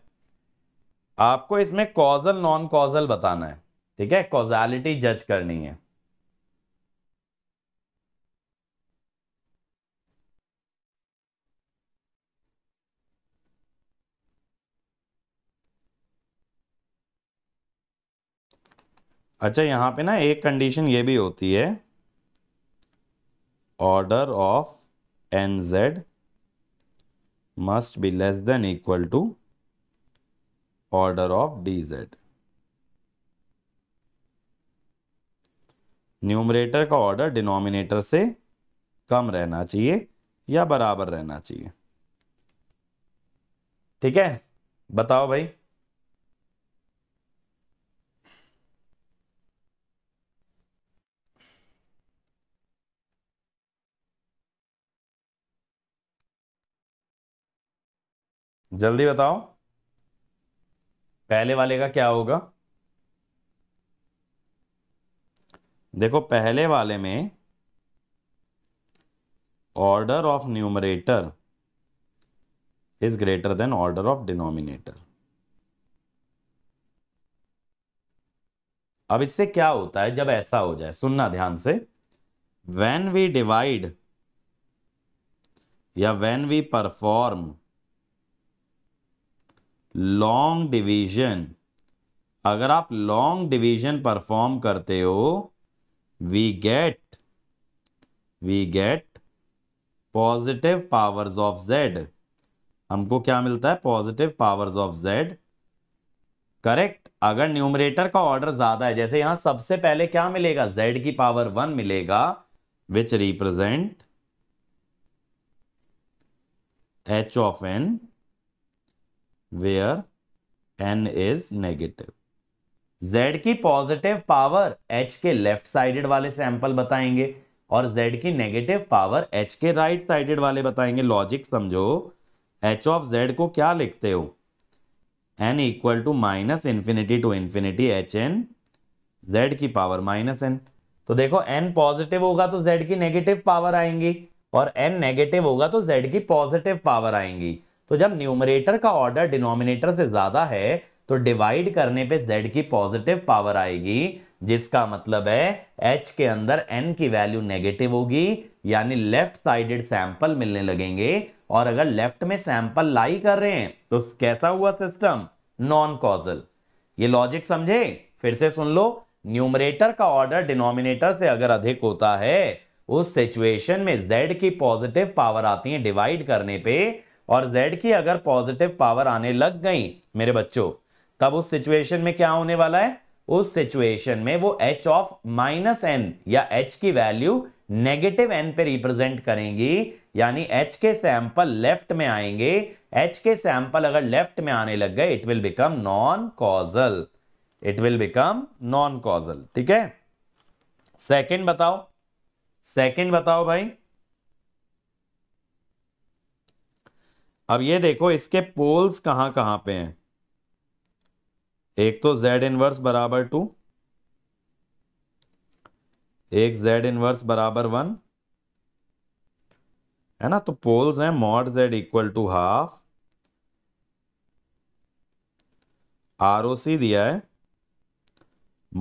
आपको इसमें कॉजल नॉन कॉजल बताना है ठीक है कॉजालिटी जज करनी है अच्छा यहाँ पे ना एक कंडीशन ये भी होती है order of n z must be less than equal to order of d z numerator का ऑर्डर डिनोमिनेटर से कम रहना चाहिए या बराबर रहना चाहिए ठीक है बताओ भाई जल्दी बताओ पहले वाले का क्या होगा देखो पहले वाले में order of numerator is greater than order of denominator अब इससे क्या होता है जब ऐसा हो जाए सुनना ध्यान से वेन वी डिवाइड या when we perform long division अगर आप लॉन्ग डिवीजन परफॉर्म करते हो we get we get positive powers of z हमको क्या मिलता है positive powers of z correct अगर न्यूमरेटर का ऑर्डर ज्यादा है जैसे यहां सबसे पहले क्या मिलेगा जेड की पावर वन मिलेगा which represent h of n where n is negative z की पॉजिटिव पावर एच के लेफ्ट साइडेड वाले सैंपल बताएंगे और जेड की नेगेटिव पावर एच के राइट right साइडेड वाले बताएंगे लॉजिक समझो एच ऑफ जेड को क्या लिखते हो n equal to minus infinity to infinity h n Z की पावर माइनस एन तो देखो एन पॉजिटिव होगा तो जेड की नेगेटिव पावर आएंगी और एन नेगेटिव होगा तो जेड की पॉजिटिव पावर आएंगी तो जब न्यूमरेटर का ऑर्डर डिनोमिनेटर से ज्यादा है तो डिवाइड करने पे z की पॉजिटिव पावर आएगी जिसका मतलब है h के अंदर n की वैल्यू नेगेटिव होगी यानी लेफ्ट साइडेड सैंपल मिलने लगेंगे और अगर लेफ्ट में सैंपल लाई कर रहे हैं तो कैसा हुआ सिस्टम नॉन कॉजल ये लॉजिक समझे फिर से सुन लो न्यूमरेटर का ऑर्डर डिनोमिनेटर से अगर अधिक होता है उस सिचुएशन में z की पॉजिटिव पावर आती है डिवाइड करने पर और z की अगर पॉजिटिव पावर आने लग गई मेरे बच्चों तब उस सिचुएशन में क्या होने वाला है उस सिचुएशन में वो h ऑफ माइनस एन या h की वैल्यू नेगेटिव एन पे रिप्रेजेंट करेंगी यानी h के सैंपल लेफ्ट में आएंगे h के सैंपल अगर लेफ्ट में आने लग गए it will become non causal it will become non causal ठीक है सेकंड बताओ सेकंड बताओ भाई अब ये देखो इसके पोल्स कहां कहां पे हैं एक तो जेड इनवर्स बराबर टू एक जेड इनवर्स बराबर वन है ना तो पोल्स हैं mod Z equal to half R दिया है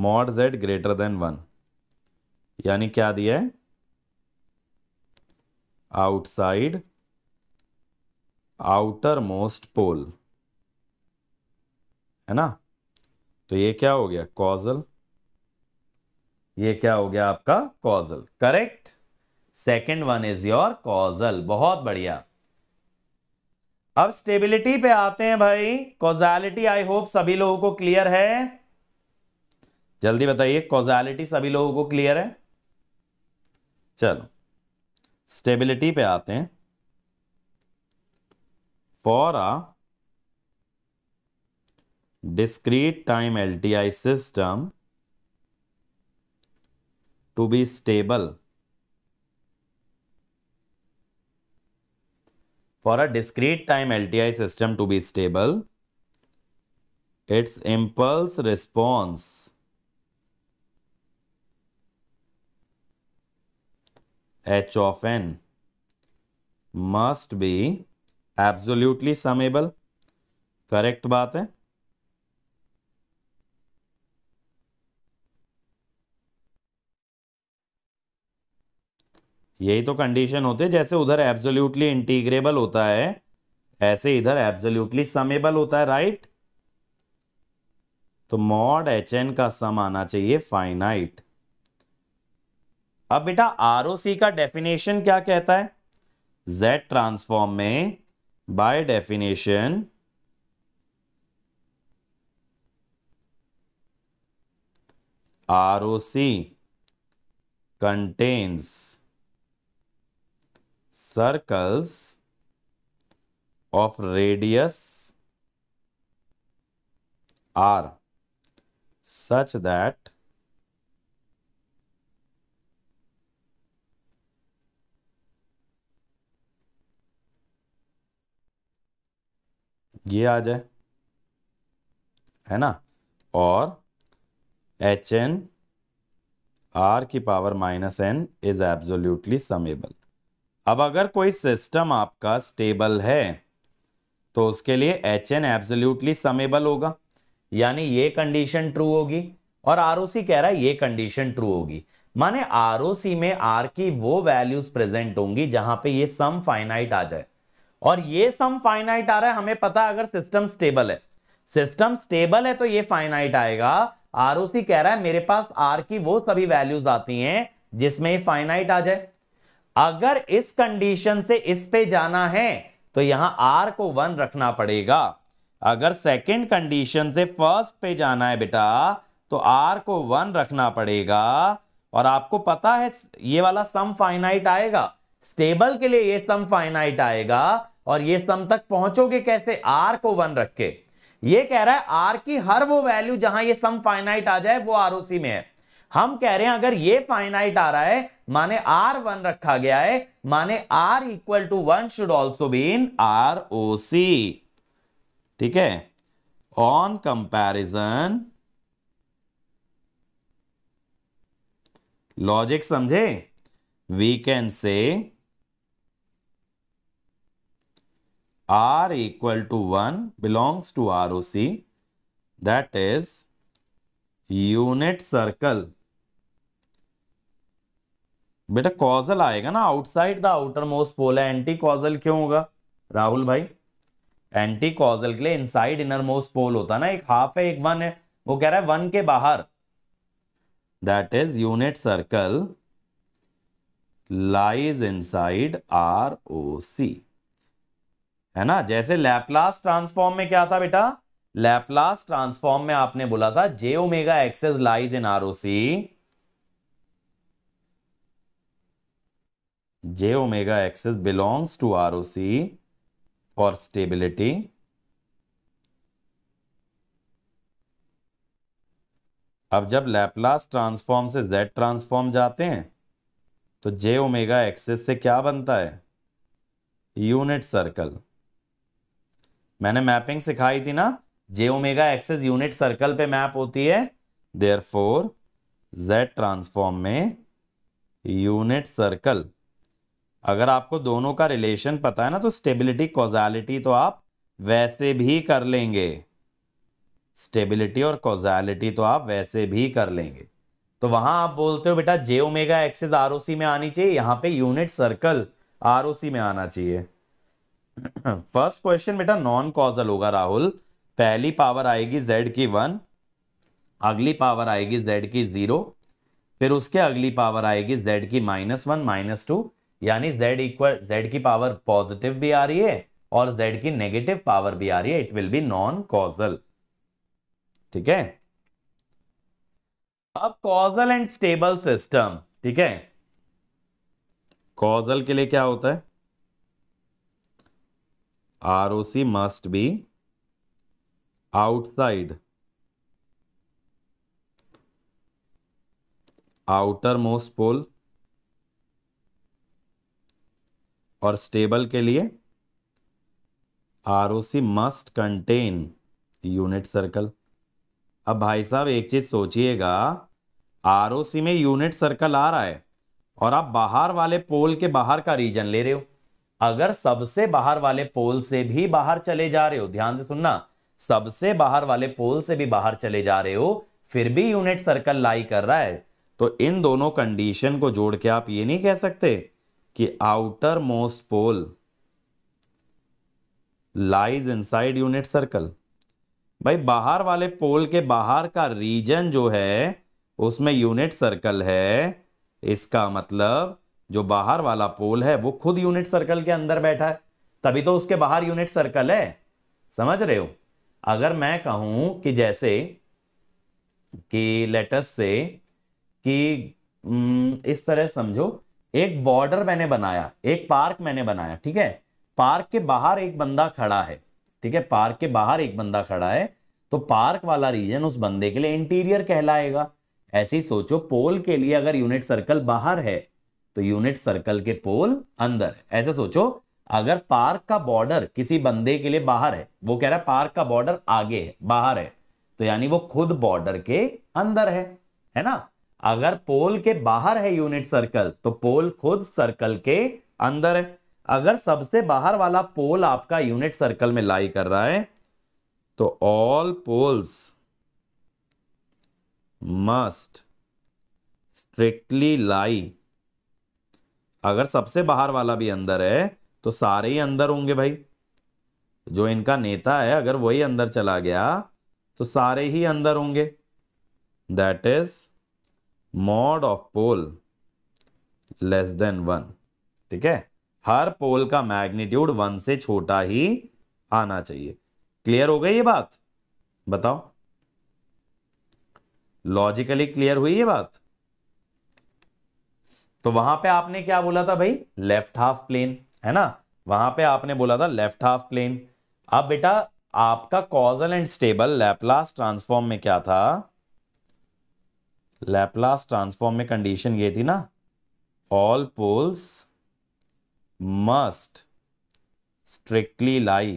mod Z greater than one यानी क्या दिया है आउटसाइड आउटर मोस्ट पोल है ना तो ये क्या हो गया कॉजल ये क्या हो गया आपका causal correct second one is your causal बहुत बढ़िया अब स्टेबिलिटी पे आते हैं भाई कॉजालिटी आई होप सभी लोगों को क्लियर है जल्दी बताइए कॉजालिटी सभी लोगों को क्लियर है चलो स्टेबिलिटी पे आते हैं For a discrete time LTI system to be stable, for a discrete time LTI system to be stable, its impulse response h of n must be absolutely summable correct बात है यही तो condition होते जैसे उधर एब्सोल्यूटली इंटीग्रेबल होता है ऐसे इधर एब्सोल्यूटली समेबल होता है राइट तो मॉड एच एन का सम आना चाहिए फाइनाइट अब बेटा आर का डेफिनेशन क्या कहता है जेड ट्रांसफॉर्म में by definition, ROC contains circles of radius R such that ये आ जाए है ना और एच एन आर की power minus n is absolutely summable अब अगर कोई सिस्टम आपका स्टेबल है तो उसके लिए एच एन एब्सोल्यूटली समेबल होगा यानी ये कंडीशन ट्रू होगी और आर कह रहा है ये कंडीशन ट्रू होगी माने आर में आर की वो वैल्यूज प्रेजेंट होंगी जहां पे ये सम फाइनाइट आ जाए और ये सम फाइनाइट आ रहा है हमें पता अगर सिस्टम स्टेबल है सिस्टम स्टेबल है तो ये फाइनाइट आएगा आर कह रहा है मेरे पास आर की वो सभी वैल्यूज आती हैं जिसमें ये फाइनाइट आ जाए अगर इस कंडीशन से इस पे जाना है तो यहां आर को वन रखना पड़ेगा अगर सेकंड कंडीशन से फर्स्ट पे जाना है बेटा तो आर को वन रखना पड़ेगा और आपको पता है ये वाला सम फाइनाइट आएगा स्टेबल के लिए ये सम फाइनाइट आएगा और ये सम तक पहुंचोगे कैसे आर को वन रख के ये कह रहा है आर की हर वो वैल्यू जहां ये सम फाइनाइट आ जाए वो आरओसी में है हम कह रहे हैं अगर ये फाइनाइट आ रहा है माने आर वन रखा गया है माने R equal to one should also be in R O C ठीक है ऑन कंपैरिजन लॉजिक समझे we can say R equal to 1 belongs to ROC that is unit circle. बेटा कॉजल आएगा ना outside the outermost pole है anti causal क्यों होगा राहुल भाई एंटी कॉजल के लिए इनसाइड इनर मोस्ट पोल होता है ना एक हाफ है एक वन है वो कह रहा है वन के बाहर that is unit circle lies inside R O C है ना जैसे लैपलास ट्रांसफॉर्म में क्या था बेटा लैपलास ट्रांसफॉर्म में आपने बोला था j omega axis lies in R C j omega axis belongs to R C for stability अब जब लैपलास ट्रांसफॉर्म से जेड ट्रांसफॉर्म जाते हैं तो जे ओमेगा एक्सेस से क्या बनता है यूनिट सर्कल मैंने मैपिंग सिखाई थी ना j omega axis unit circle पे मैप होती है देयर फोर जेड ट्रांसफॉर्म में यूनिट सर्कल अगर आपको दोनों का रिलेशन पता है ना तो स्टेबिलिटी कॉजैलिटी तो आप वैसे भी कर लेंगे स्टेबिलिटी और कॉजैलिटी तो आप वैसे भी कर लेंगे तो वहां आप बोलते हो बेटा जे ओमेगा एक्सेस सी में आनी चाहिए यहां पे यूनिट सर्कल सी में आना चाहिए फर्स्ट क्वेश्चन बेटा नॉन कॉजल होगा राहुल पहली पावर आएगी जेड की वन अगली पावर आएगी जेड की जीरो फिर उसके अगली पावर आएगी जेड की माइनस वन माइनस टू यानी जेड इक्वल जेड की पावर पॉजिटिव भी आ रही है और जेड की नेगेटिव पावर भी आ रही है it will be non causal ठीक है अब कॉजल एंड स्टेबल सिस्टम ठीक है कॉजल के लिए क्या होता है ROC must be outside outermost pole और स्टेबल के लिए C must contain unit circle अब भाई साहब एक चीज सोचिएगा सी में यूनिट सर्कल आ रहा है और आप बाहर वाले पोल के बाहर का रीजन ले रहे हो अगर सबसे बाहर वाले पोल से भी बाहर चले जा रहे हो ध्यान से सुनना सबसे बाहर वाले पोल से भी बाहर चले जा रहे हो फिर भी यूनिट सर्कल लाई कर रहा है तो इन दोनों कंडीशन को जोड़ के आप ये नहीं कह सकते कि outermost pole lies inside unit circle भाई बाहर वाले पोल के बाहर का रीजन जो है उसमें यूनिट सर्कल है इसका मतलब जो बाहर वाला पोल है वो खुद यूनिट सर्कल के अंदर बैठा है तभी तो उसके बाहर यूनिट सर्कल है समझ रहे हो अगर मैं कहूं कि जैसे कि लेटस से कि हम्म, इस तरह समझो एक बॉर्डर मैंने बनाया एक पार्क मैंने बनाया ठीक है पार्क के बाहर एक बंदा खड़ा है ठीक है पार्क के बाहर एक बंदा खड़ा है तो पार्क वाला रीजन उस बंदे के लिए इंटीरियर कहलाएगा ऐसी सोचो पोल के लिए अगर यूनिट सर्कल बाहर है तो यूनिट सर्कल के पोल अंदर ऐसे सोचो अगर पार्क का बॉर्डर किसी बंदे के लिए बाहर है वो कह रहा है पार्क का बॉर्डर आगे है बाहर है तो यानी वो खुद बॉर्डर के अंदर है है ना अगर पोल के बाहर है यूनिट सर्कल तो पोल खुद सर्कल के अंदर है अगर सबसे बाहर वाला पोल आपका यूनिट सर्कल में लाई कर रहा है तो all poles must strictly lie अगर सबसे बाहर वाला भी अंदर है तो सारे ही अंदर होंगे भाई जो इनका नेता है अगर वही अंदर चला गया तो सारे ही अंदर होंगे that is mod of pole less than one ठीक है हर पोल का मैग्नीट्यूड वन से छोटा ही आना चाहिए क्लियर हो गई ये बात बताओ लॉजिकली क्लियर हुई ये बात तो वहां पे आपने क्या बोला था भाई लेफ्ट हाफ प्लेन है ना वहां पे आपने बोला था लेफ्ट हाफ प्लेन अब बेटा आपका causal and stable Laplace transform में क्या था लैपलास ट्रांसफॉर्म में कंडीशन ये थी ना all poles must strictly lie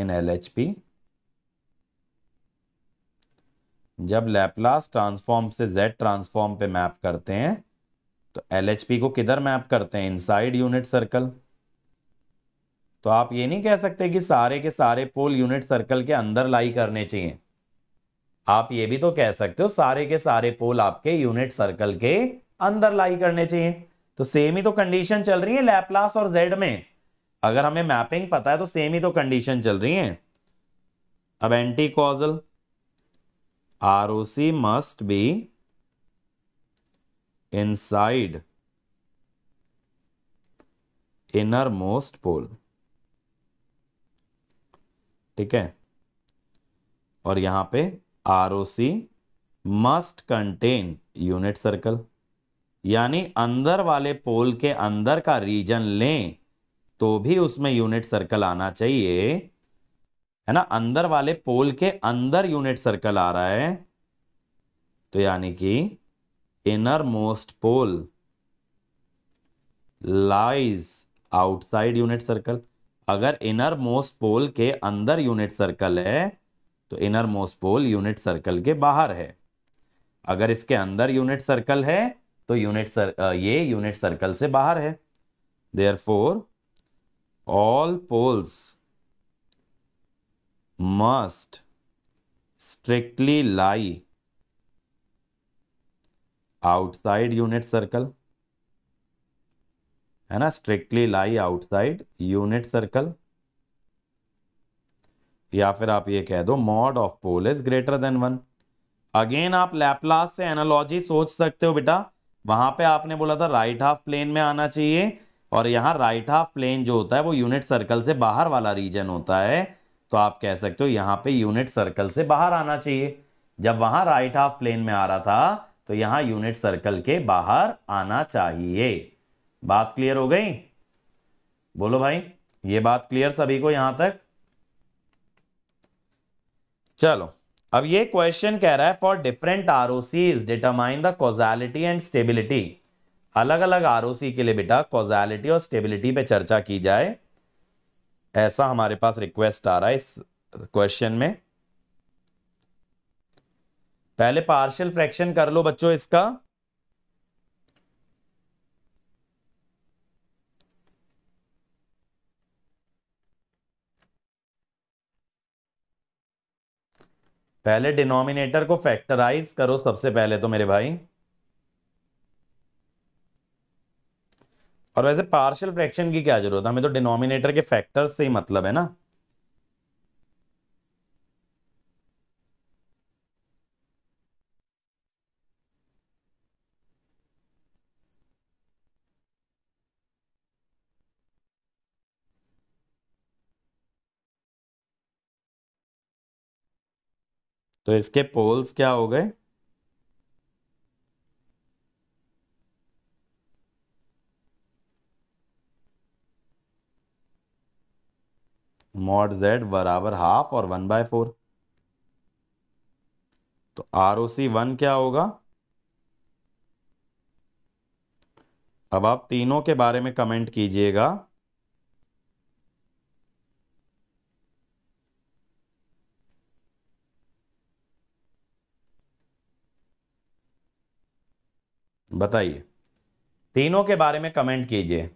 in L H P जब लैपलास ट्रांसफॉर्म से जेड ट्रांसफॉर्म पे मैप करते हैं तो एल को किधर मैप करते हैं इनसाइड यूनिट सर्कल तो आप ये नहीं कह सकते कि सारे के सारे पोल यूनिट सर्कल के अंदर लाई करने चाहिए आप ये भी तो कह सकते हो सारे के सारे पोल आपके यूनिट सर्कल के अंदर लाई करने चाहिए तो सेम ही तो कंडीशन चल रही है लैपलास और जेड में अगर हमें मैपिंग पता है तो सेम ही तो कंडीशन चल रही है अब anti causal ROC must be inside innermost pole ठीक है और यहां पे ROC must contain unit circle यानी अंदर वाले पोल के अंदर का रीजन लें तो भी उसमें यूनिट सर्कल आना चाहिए है ना अंदर वाले पोल के अंदर यूनिट सर्कल आ रहा है तो यानी कि innermost pole lies outside unit circle अगर इनर मोस्ट पोल के अंदर यूनिट सर्कल है तो innermost pole unit circle के बाहर है अगर इसके अंदर यूनिट सर्कल है तो यूनिट सर ये यूनिट सर्कल से बाहर है therefore all poles must strictly lie outside unit circle है ना strictly lie outside unit circle या फिर आप ये कह दो mod of pole is greater than one again आप लैपलास से एनालॉजी सोच सकते हो बेटा वहां पे आपने बोला था राइट हाफ प्लेन में आना चाहिए और यहां राइट हाफ प्लेन जो होता है वो यूनिट सर्कल से बाहर वाला रीजन होता है तो आप कह सकते हो यहां पे यूनिट सर्कल से बाहर आना चाहिए जब वहां राइट हाफ प्लेन में आ रहा था तो यहां यूनिट सर्कल के बाहर आना चाहिए बात क्लियर हो गई बोलो भाई ये बात क्लियर सभी को यहां तक चलो अब ये क्वेश्चन कह रहा है for different R determine the causality and stability अलग अलग आर के लिए बेटा कॉजैलिटी और स्टेबिलिटी पे चर्चा की जाए ऐसा हमारे पास रिक्वेस्ट आ रहा है इस क्वेश्चन में पहले पार्शियल फ्रैक्शन कर लो बच्चों इसका पहले डिनोमिनेटर को फैक्टराइज करो सबसे पहले तो मेरे भाई और वैसे पार्शियल फ्रैक्शन की क्या जरूरत है हमें तो डिनोमिनेटर के फैक्टर्स से ही मतलब है ना तो इसके पोल्स क्या हो गए मॉड जेड बराबर हाफ और वन बाय फोर तो आर ओ सी वन क्या होगा अब आप तीनों के बारे में कमेंट कीजिएगा बताइए तीनों के बारे में कमेंट कीजिए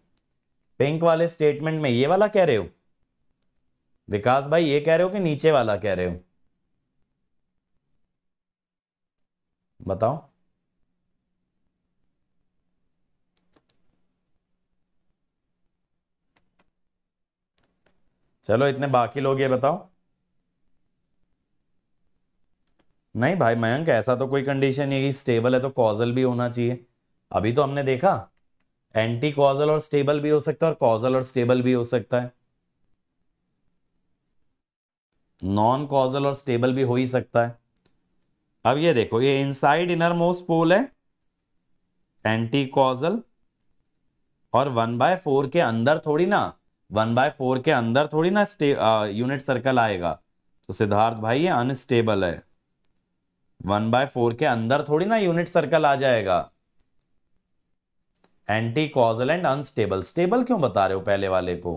पिंक वाले स्टेटमेंट में ये वाला कह रहे हो विकास भाई ये कह रहे हो कि नीचे वाला कह रहे हो बताओ चलो इतने बाकी लोग ये बताओ नहीं भाई मयंक ऐसा तो कोई कंडीशन नहीं है स्टेबल है तो कॉजल भी होना चाहिए अभी तो हमने देखा एंटी कॉजल और स्टेबल भी हो सकता है और कॉजल और स्टेबल भी हो सकता है नॉन कॉजल और स्टेबल भी हो ही सकता है अब ये देखो ये इनसाइड इनर मोस्ट पोल है एंटी कॉजल और वन बाय फोर के अंदर थोड़ी ना वन बाय फोर के अंदर थोड़ी ना यूनिट सर्कल आएगा तो सिद्धार्थ भाई ये अनस्टेबल है वन बाय फोर के अंदर थोड़ी ना यूनिट सर्कल आ जाएगा anti causal and unstable stable क्यों बता रहे हो पहले वाले को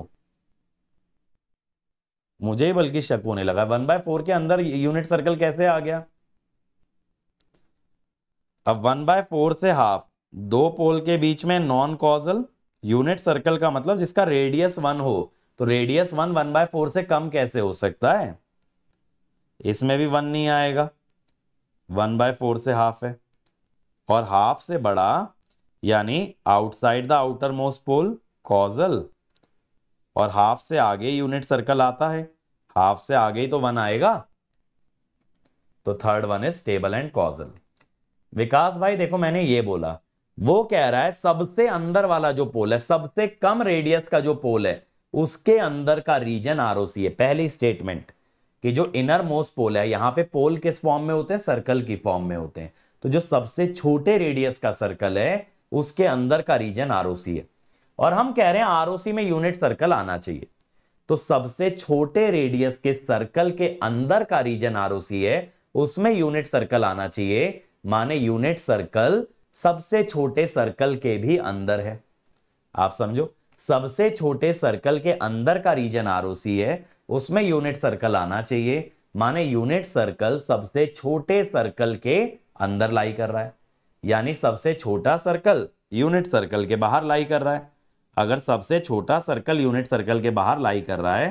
मुझे ही बल्कि शक होने लगा वन बाय फोर के अंदर यूनिट सर्कल कैसे आ गया अब वन बाय फोर से हाफ दो पोल के बीच में नॉन कॉजल यूनिट सर्कल का मतलब जिसका रेडियस वन हो तो radius one one by four से कम कैसे हो सकता है इसमें भी वन नहीं आएगा वन बाय फोर से हाफ है और हाफ से बड़ा यानी outside the outermost pole causal और हाफ से आगे यूनिट सर्कल आता है हाफ से आगे ही तो वन आएगा तो third one is stable and causal Vikas भाई देखो मैंने ये बोला वो कह रहा है सबसे अंदर वाला जो पोल है सबसे कम रेडियस का जो पोल है उसके अंदर का रीजन आरओसी है पहली स्टेटमेंट कि जो इनर मोस्ट पोल है यहां पे पोल किस फॉर्म में होते हैं सर्कल की फॉर्म में होते हैं तो जो सबसे छोटे रेडियस का सर्कल है उसके अंदर का रीजन आरओसी है और हम कह रहे हैं आरओसी में यूनिट सर्कल आना चाहिए तो सबसे छोटे रेडियस के सर्कल के अंदर का रीजन आरओसी है उसमें यूनिट सर्कल आना चाहिए माने यूनिट सर्कल सबसे छोटे सर्कल के भी अंदर है आप समझो सबसे छोटे सर्कल के अंदर का रीजन आरओसी है उसमें यूनिट सर्कल आना चाहिए माने यूनिट सर्कल सबसे छोटे सर्कल के अंदर लाई कर रहा है यानी सबसे छोटा सर्कल यूनिट सर्कल के बाहर लाई कर रहा है अगर सबसे छोटा सर्कल यूनिट सर्कल के बाहर लाई कर रहा है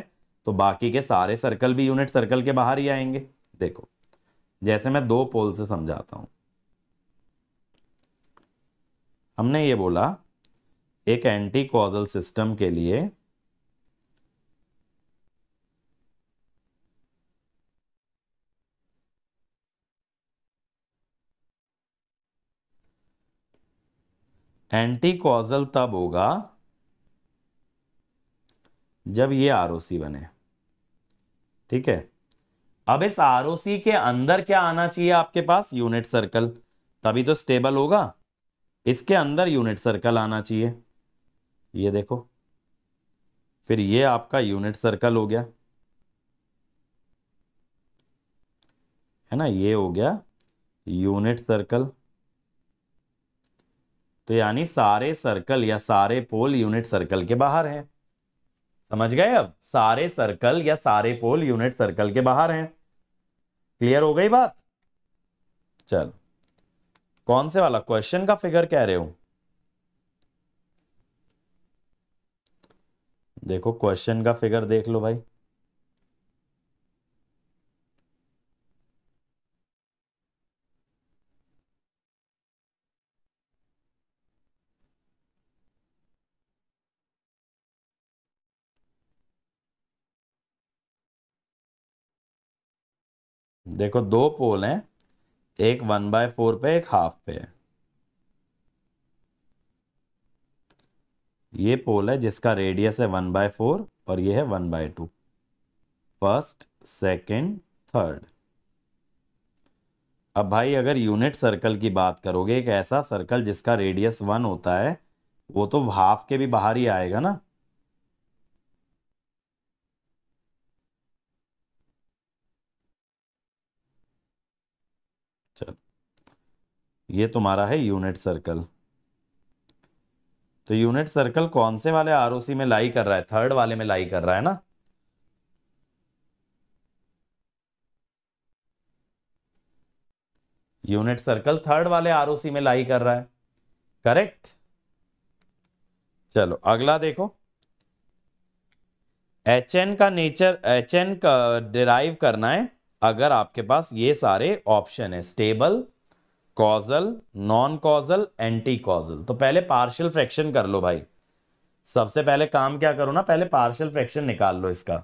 तो बाकी के सारे सर्कल भी यूनिट सर्कल के बाहर ही आएंगे देखो जैसे मैं दो पोल से समझाता हूं हमने ये बोला एक एंटी कॉजल सिस्टम के लिए एंटी कॉजल तब होगा जब ये आर बने ठीक है अब इस आर के अंदर क्या आना चाहिए आपके पास यूनिट सर्कल तभी तो स्टेबल होगा इसके अंदर यूनिट सर्कल आना चाहिए ये देखो फिर ये आपका यूनिट सर्कल हो गया है ना ये हो गया यूनिट सर्कल तो यानी सारे सर्कल या सारे पोल यूनिट सर्कल के बाहर हैं समझ गए अब सारे सर्कल या सारे पोल यूनिट सर्कल के बाहर हैं क्लियर हो गई बात चल कौन से वाला क्वेश्चन का फिगर कह रहे हो देखो क्वेश्चन का फिगर देख लो भाई देखो दो पोल हैं एक वन बाय फोर पे एक हाफ पे है ये पोल है जिसका रेडियस है वन बाय फोर और ये है one by two first second third अब भाई अगर यूनिट सर्कल की बात करोगे एक ऐसा सर्कल जिसका रेडियस वन होता है वो तो हाफ के भी बाहर ही आएगा ना ये तुम्हारा है यूनिट सर्कल तो यूनिट सर्कल कौन से वाले आरओसी में लाई कर रहा है थर्ड वाले में लाई कर रहा है ना यूनिट सर्कल थर्ड वाले आरओसी में लाई कर रहा है करेक्ट चलो अगला देखो एच एन का नेचर एच एन का डिराइव करना है अगर आपके पास ये सारे ऑप्शन है stable causal non causal anti causal तो पहले पार्शियल फ्रैक्शन कर लो भाई सबसे पहले काम क्या करो ना पहले पार्शियल फ्रैक्शन निकाल लो इसका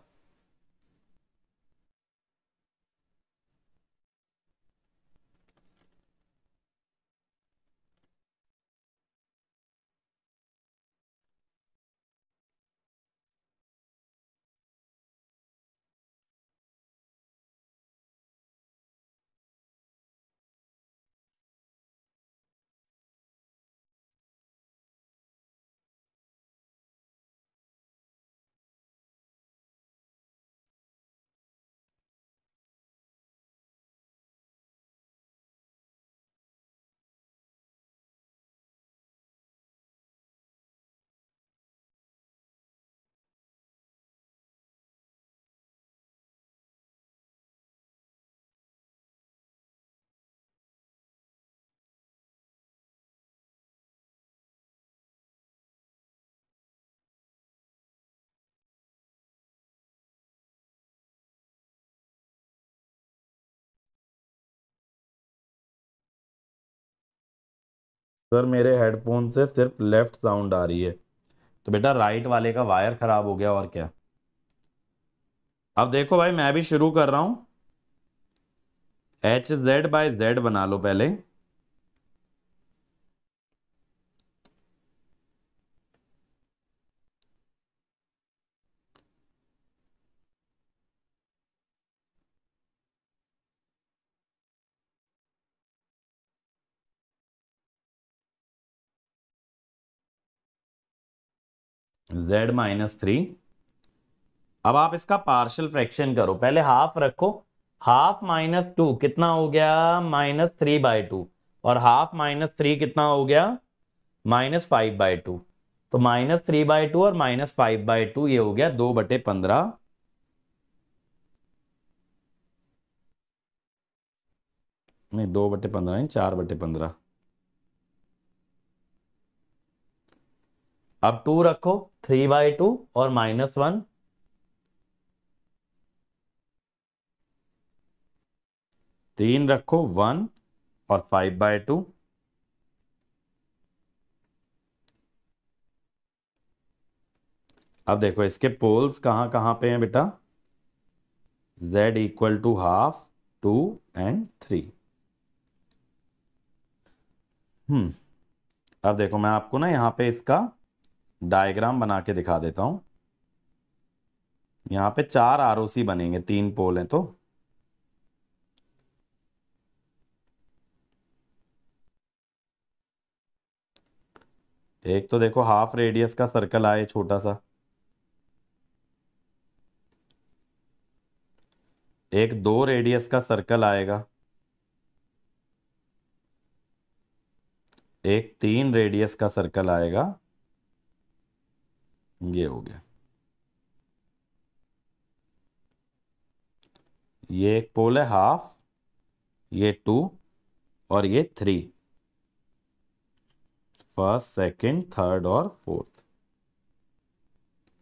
सर मेरे हेडफोन से सिर्फ लेफ्ट साउंड आ रही है तो बेटा राइट वाले का वायर खराब हो गया और क्या अब देखो भाई मैं भी शुरू कर रहा हूं एच जेड बाय जेड बना लो पहले जेड माइनस थ्री अब आप इसका पार्शियल फ्रैक्शन करो पहले हाफ रखो हाफ माइनस टू कितना हो गया माइनस थ्री बाय टू और हाफ माइनस थ्री कितना हो गया माइनस फाइव बाय टू तो माइनस थ्री बाय टू और माइनस फाइव बाय टू ये हो गया दो बटे पंद्रह नहीं दो बटे पंद्रह नहीं चार बटे पंद्रह अब टू रखो थ्री बाय टू और माइनस वन तीन रखो वन और फाइव बाय टू अब देखो इसके पोल्स कहां कहां पे हैं बेटा z equal to half two and three हम्म अब देखो मैं आपको ना यहां पे इसका डायग्राम बना के दिखा देता हूं यहां पे चार आरओसी बनेंगे तीन पोल हैं तो एक तो देखो हाफ रेडियस का सर्कल आए छोटा सा एक दो रेडियस का सर्कल आएगा एक तीन रेडियस का सर्कल आएगा ये हो गया ये एक पोल है हाफ ये टू और ये थ्री फर्स्ट सेकंड थर्ड और फोर्थ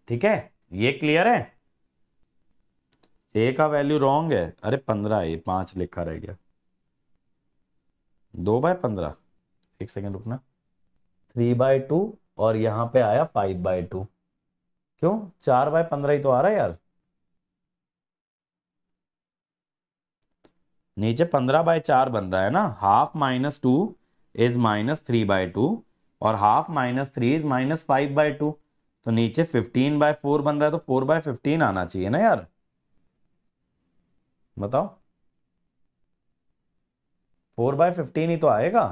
ठीक है ये क्लियर है ए का वैल्यू रॉन्ग है अरे पंद्रह ये पांच लिखा रह गया दो बाय पंद्रह एक सेकेंड रुकना थ्री बाय टू और यहां पे आया फाइव बाय टू क्यों चार बाय पंद्रह ही तो आ रहा है यार नीचे पंद्रह बाय चार बन रहा है ना half minus two is minus three by two और half minus three is minus five by two तो नीचे फिफ्टीन बाय फोर बन रहा है तो फोर बाय फिफ्टीन आना चाहिए ना यार बताओ फोर बाय फिफ्टीन ही तो आएगा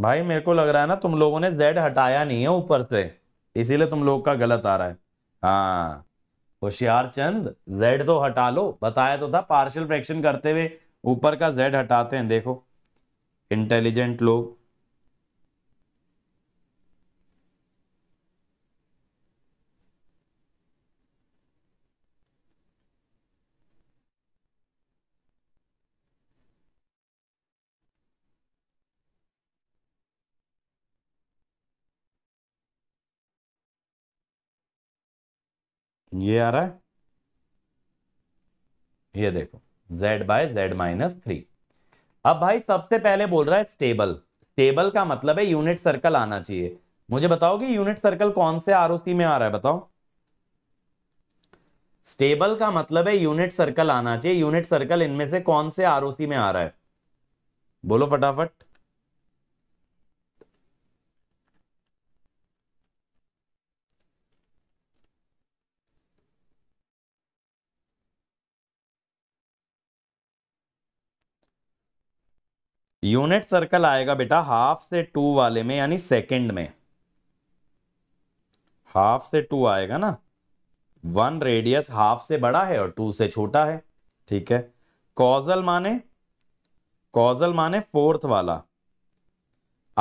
भाई मेरे को लग रहा है ना तुम लोगों ने जेड हटाया नहीं है ऊपर से इसीलिए तुम लोग का गलत आ रहा है हाँ होशियार चंद जेड तो हटा लो बताया तो था पार्शियल फ्रैक्शन करते हुए ऊपर का जेड हटाते हैं देखो इंटेलिजेंट लोग ये आ रहा है ये देखो z by Z minus three अब भाई सबसे पहले बोल रहा है स्टेबल स्टेबल का मतलब है यूनिट सर्कल आना चाहिए मुझे बताओ कि यूनिट सर्कल कौन से आर में आ रहा है बताओ स्टेबल का मतलब है यूनिट सर्कल आना चाहिए यूनिट सर्कल इनमें से कौन से आर में आ रहा है बोलो फटाफट यूनिट सर्कल आएगा बेटा हाफ से टू वाले में यानी सेकंड में हाफ से टू आएगा ना वन रेडियस हाफ से बड़ा है और टू से छोटा है ठीक है कॉजल माने कॉजल माने फोर्थ वाला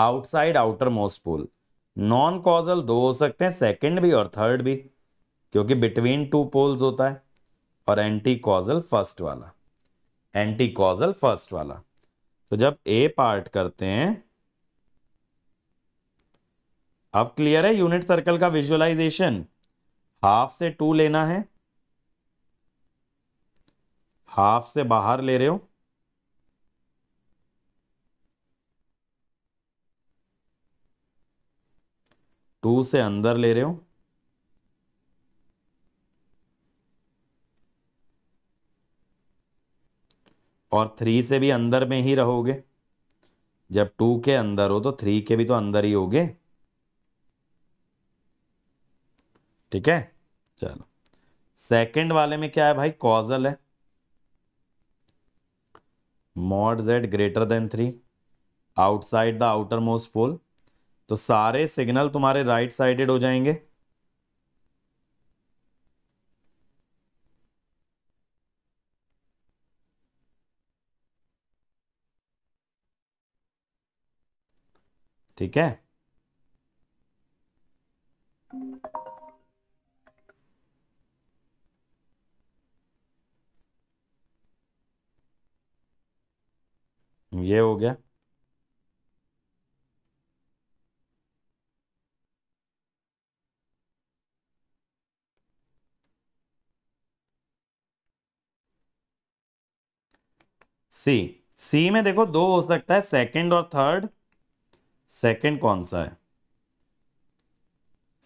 outside outermost pole non causal दो हो सकते हैं सेकंड भी और थर्ड भी क्योंकि बिटवीन टू पोल्स होता है और एंटी कॉजल फर्स्ट वाला एंटी कॉजल फर्स्ट वाला तो जब ए पार्ट करते हैं अब क्लियर है यूनिट सर्कल का विजुअलाइजेशन हाफ से टू लेना है हाफ से बाहर ले रहे हो टू से अंदर ले रहे हो और थ्री से भी अंदर में ही रहोगे जब टू के अंदर हो तो थ्री के भी तो अंदर ही होगे ठीक है चलो सेकंड वाले में क्या है भाई कॉजल है mod Z greater than three outside the outermost pole तो सारे सिग्नल तुम्हारे राइट साइडेड हो जाएंगे ठीक है ये हो गया सी सी में देखो दो हो सकता है सेकंड और थर्ड सेकंड कौन सा है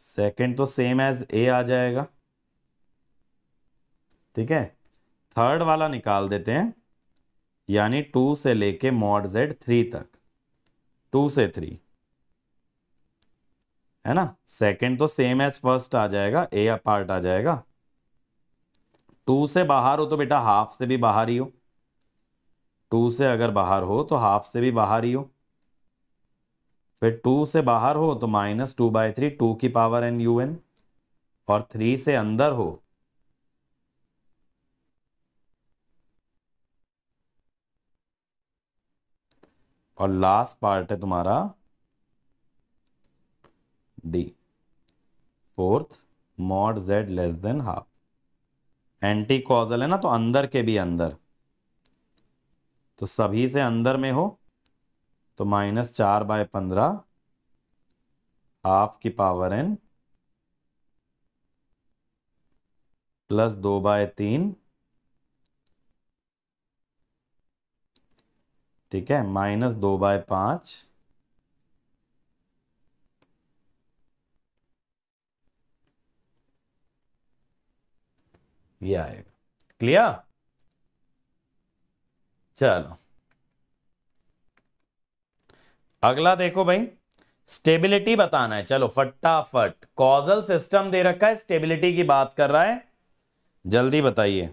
सेकंड तो सेम एज ए आ जाएगा ठीक है थर्ड वाला निकाल देते हैं यानी टू से लेके मॉड जेड थ्री तक टू से थ्री है ना सेकंड तो सेम एज फर्स्ट आ जाएगा ए पार्ट आ जाएगा टू से बाहर हो तो बेटा हाफ से भी बाहर ही हो टू से अगर बाहर हो तो हाफ से भी बाहर ही हो फिर टू से बाहर हो तो minus two by three two की पावर एन यू एन और थ्री से अंदर हो और लास्ट पार्ट है तुम्हारा D fourth mod Z less than half anti causal है ना तो अंदर के भी अंदर तो सभी से अंदर में हो तो माइनस चार बाय पंद्रह हाफ की पावर एन प्लस दो बाय तीन ठीक है माइनस दो बाय पांच ये आएगा क्लियर चलो अगला देखो भाई स्टेबिलिटी बताना है चलो फटाफट कॉजल सिस्टम दे रखा है स्टेबिलिटी की बात कर रहा है जल्दी बताइए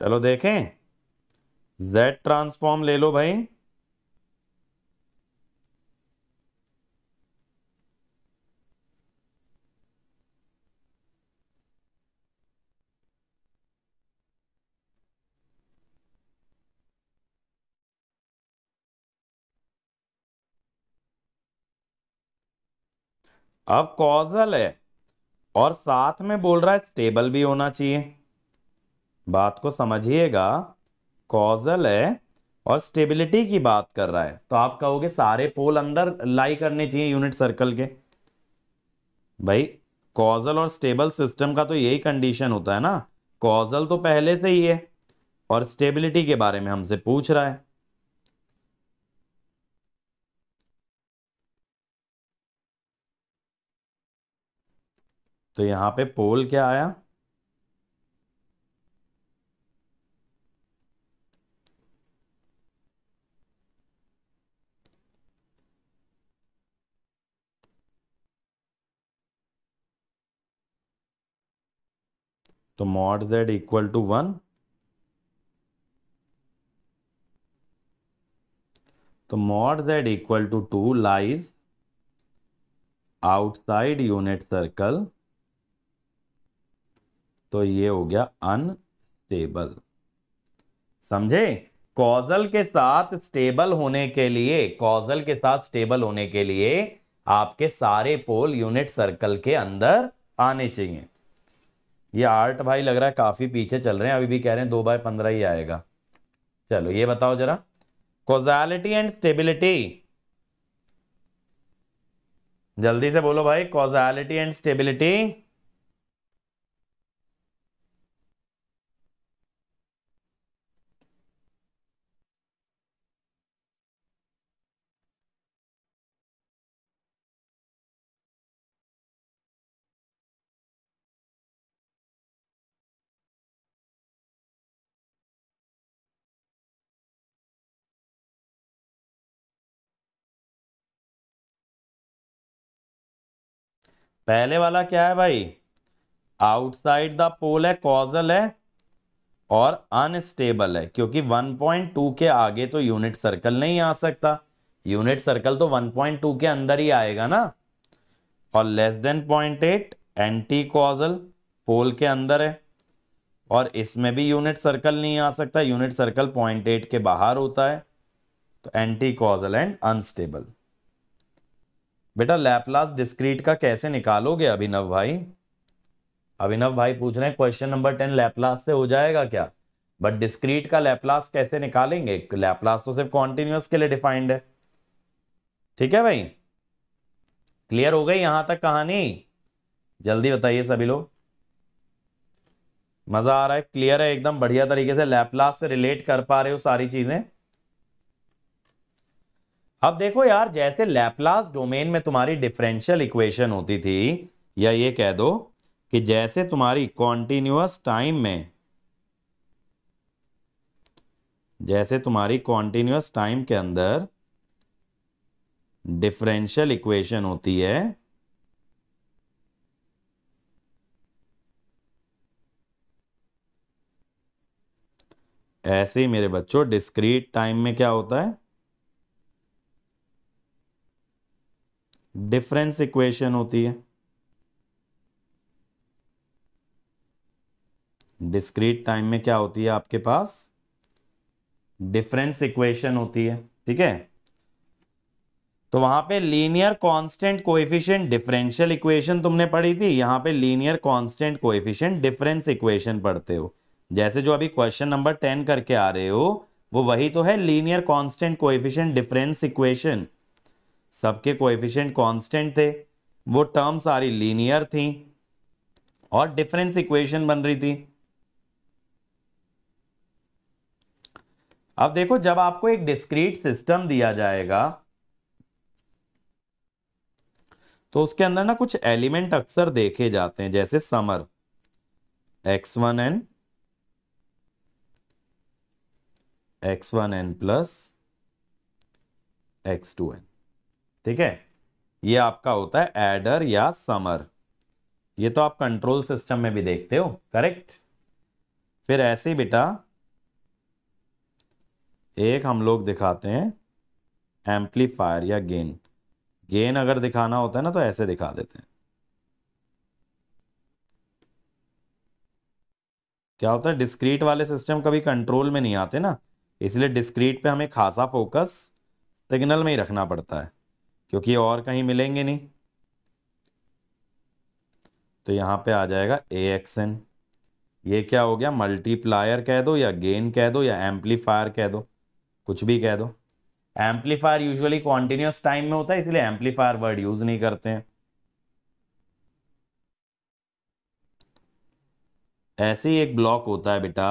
चलो देखें z ट्रांसफॉर्म ले लो भाई अब कॉजल है और साथ में बोल रहा है स्टेबल भी होना चाहिए बात को समझिएगा कॉजल है और स्टेबिलिटी की बात कर रहा है तो आप कहोगे सारे पोल अंदर लाई करने चाहिए यूनिट सर्कल के भाई कॉजल और स्टेबल सिस्टम का तो यही कंडीशन होता है ना कॉजल तो पहले से ही है और स्टेबिलिटी के बारे में हमसे पूछ रहा है तो यहां पे पोल क्या आया तो mod Z equal to one तो mod Z equal to two lies outside unit circle तो ये हो गया अनस्टेबल समझे कॉजल के साथ स्टेबल होने के लिए कॉजल के साथ स्टेबल होने के लिए आपके सारे पोल यूनिट सर्कल के अंदर आने चाहिए ये आर्ट भाई लग रहा है काफ़ी पीछे चल रहे हैं अभी भी कह रहे हैं दो बाय पंद्रह ही आएगा चलो ये बताओ जरा कॉजालिटी एंड स्टेबिलिटी जल्दी से बोलो भाई कॉजालिटी एंड स्टेबिलिटी पहले वाला क्या है भाई आउटसाइड द पोल है कॉजल है और अनस्टेबल है क्योंकि 1.2 के आगे तो यूनिट सर्कल नहीं आ सकता यूनिट सर्कल तो 1.2 के अंदर ही आएगा ना और less than 0.8 anti causal pole के अंदर है और इसमें भी यूनिट सर्कल नहीं आ सकता यूनिट सर्कल 0.8 के बाहर होता है तो एंटी कॉजल एंड अनस्टेबल बेटा लैपलास डिस्क्रीट का कैसे निकालोगे अभिनव भाई अभिनव भाई पूछ रहे हैं क्वेश्चन नंबर टेन लैपलास से हो जाएगा क्या बट डिस्क्रीट का लैपलास कैसे निकालेंगे लैपलास तो सिर्फ कॉन्टिन्यूस के लिए डिफाइंड है ठीक है भाई क्लियर हो गई यहां तक कहानी जल्दी बताइए सभी लोग मजा आ रहा है क्लियर है एकदम बढ़िया तरीके से लैपलास से रिलेट कर पा रहे हो सारी चीजें अब देखो यार जैसे लैपलास डोमेन में तुम्हारी डिफरेंशियल इक्वेशन होती थी या ये कह दो कि जैसे तुम्हारी कॉन्टिन्यूस टाइम में जैसे तुम्हारी कॉन्टिन्यूस टाइम के अंदर डिफरेंशियल इक्वेशन होती है ऐसे ही मेरे बच्चों डिस्क्रीट टाइम में क्या होता है डिफरेंस इक्वेशन होती है डिस्क्रीट टाइम में क्या होती है आपके पास डिफरेंस इक्वेशन होती है ठीक है तो वहां पे linear constant coefficient differential equation तुमने पढ़ी थी यहां पे linear constant coefficient difference equation पढ़ते हो जैसे जो अभी क्वेश्चन नंबर टेन करके आ रहे हो वो वही तो है linear constant coefficient difference equation सबके कोएफिशिएंट कांस्टेंट थे वो टर्म सारी लीनियर थी और डिफरेंस इक्वेशन बन रही थी अब देखो जब आपको एक डिस्क्रीट सिस्टम दिया जाएगा तो उसके अंदर ना कुछ एलिमेंट अक्सर देखे जाते हैं जैसे समर X one N X one N plus X two N ठीक है ये आपका होता है एडर या समर ये तो आप कंट्रोल सिस्टम में भी देखते हो करेक्ट फिर ऐसे बेटा एक हम लोग दिखाते हैं एम्पलीफायर या गेन गेन अगर दिखाना होता है ना तो ऐसे दिखा देते हैं क्या होता है डिस्क्रीट वाले सिस्टम कभी कंट्रोल में नहीं आते ना इसलिए डिस्क्रीट पे हमें खासा फोकस सिग्नल में ही रखना पड़ता है क्योंकि और कहीं मिलेंगे नहीं तो यहां पे आ जाएगा ए एक्स एन ये क्या हो गया मल्टीप्लायर कह दो या गेन कह दो या एम्पलीफायर कह दो कुछ भी कह दो एम्पलीफायर यूजुअली कॉन्टिन्यूस टाइम में होता है इसलिए एम्पलीफायर वर्ड यूज नहीं करते हैं ऐसे ही एक ब्लॉक होता है बेटा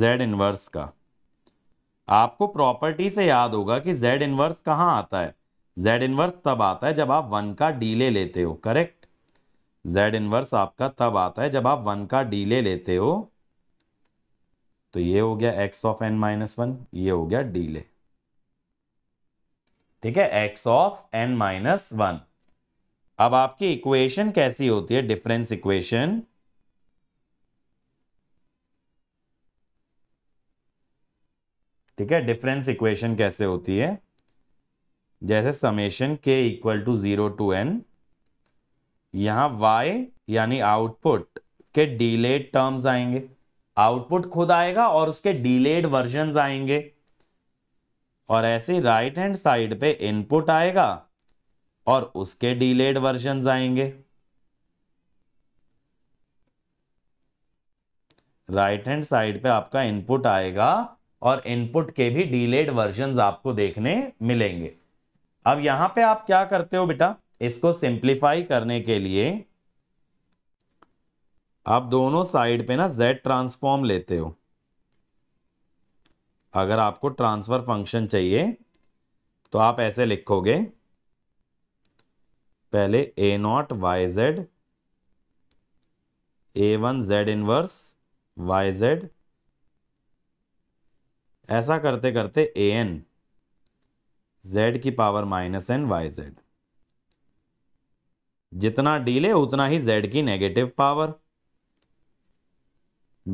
जेड इनवर्स का आपको प्रॉपर्टी से याद होगा कि जेड इनवर्स कहाँ आता है जेड इनवर्स तब आता है जब आप वन का डीले लेते हो करेक्ट जेड इनवर्स आपका तब आता है जब आप वन का डीले लेते हो तो ये हो गया X of N minus one ये हो गया डीले ठीक है X of N minus one अब आपकी इक्वेशन कैसी होती है डिफरेंस इक्वेशन ठीक है डिफरेंस इक्वेशन कैसे होती है जैसे समेशन के equal to zero to N यहां वाई यानी आउटपुट के डिलेड टर्म्स आएंगे आउटपुट खुद आएगा और उसके डिलेड वर्जन आएंगे और ऐसे राइट हैंड साइड पे इनपुट आएगा और उसके डिलेड वर्जन आएंगे राइट हैंड साइड पे आपका इनपुट आएगा और इनपुट के भी डिलेड वर्जन आपको देखने मिलेंगे अब यहां पे आप क्या करते हो बेटा इसको सिंप्लीफाई करने के लिए आप दोनों साइड पे ना z ट्रांसफॉर्म लेते हो अगर आपको ट्रांसफर फंक्शन चाहिए तो आप ऐसे लिखोगे पहले A naught Y Z A one Z inverse Y Z ऐसा करते करते ए एन जेड की power minus N Y Z जितना डीले उतना ही जेड की negative power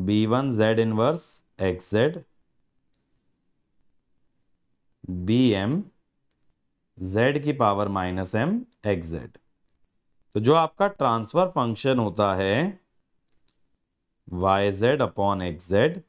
B one Z inverse X Z B M Z की power minus M X Z तो जो आपका ट्रांसफर फंक्शन होता है Y Z upon X Z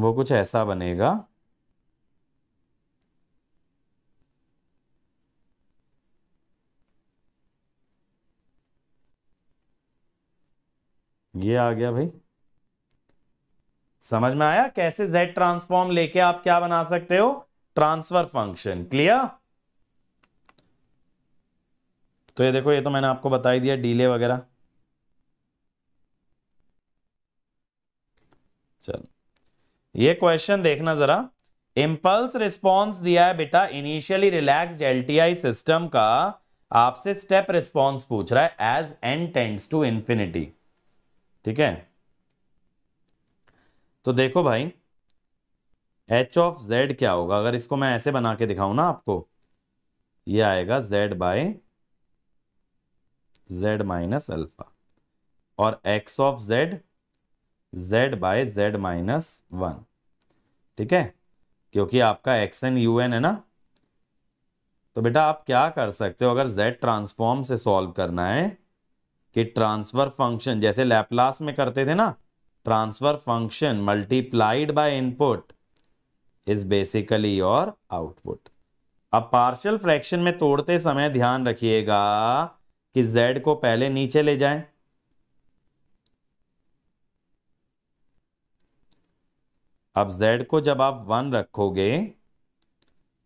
वो कुछ ऐसा बनेगा ये आ गया भाई समझ में आया कैसे z ट्रांसफॉर्म लेके आप क्या बना सकते हो ट्रांसफर फंक्शन क्लियर तो ये देखो ये तो मैंने आपको बता ही दिया डीले वगैरह चलो ये क्वेश्चन देखना जरा इंपल्स रिस्पॉन्स दिया है बेटा इनिशियली रिलैक्स्ड एलटीआई सिस्टम का आपसे स्टेप रिस्पॉन्स पूछ रहा है as N tends to infinity ठीक है तो देखो भाई एच ऑफ जेड क्या होगा अगर इसको मैं ऐसे बना के दिखाऊं ना आपको ये आएगा Z by Z minus alpha और X of Z z by Z minus one ठीक है क्योंकि आपका एक्स एन यू एन है ना तो बेटा आप क्या कर सकते हो अगर z ट्रांसफॉर्म से सॉल्व करना है कि ट्रांसफर फंक्शन जैसे लैपलास में करते थे ना transfer function multiplied by input is basically your output अब पार्शियल फ्रैक्शन में तोड़ते समय ध्यान रखिएगा कि z को पहले नीचे ले जाएं अब z को जब आप वन रखोगे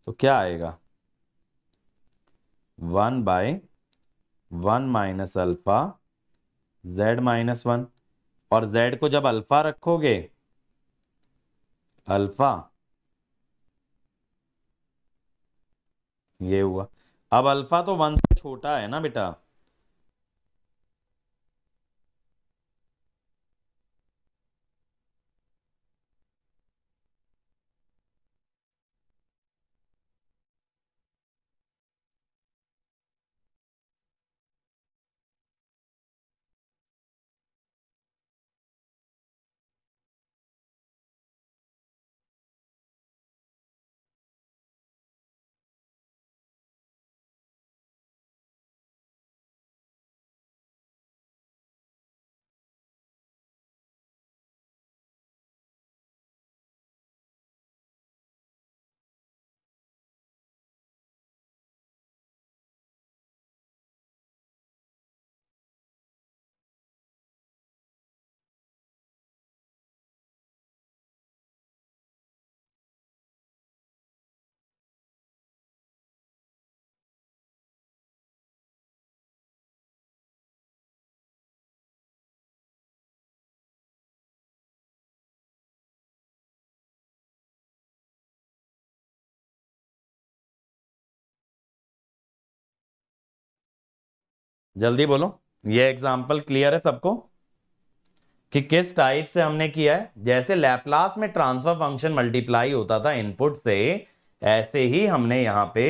तो क्या आएगा one by one minus alpha Z minus one और जेड को जब अल्फा रखोगे अल्फा ये हुआ अब अल्फा तो वन से छोटा है ना बेटा जल्दी बोलो ये एग्जाम्पल क्लियर है सबको कि किस टाइप से हमने किया है जैसे लैपलास में ट्रांसफर फंक्शन मल्टीप्लाई होता था इनपुट से ऐसे ही हमने यहां पे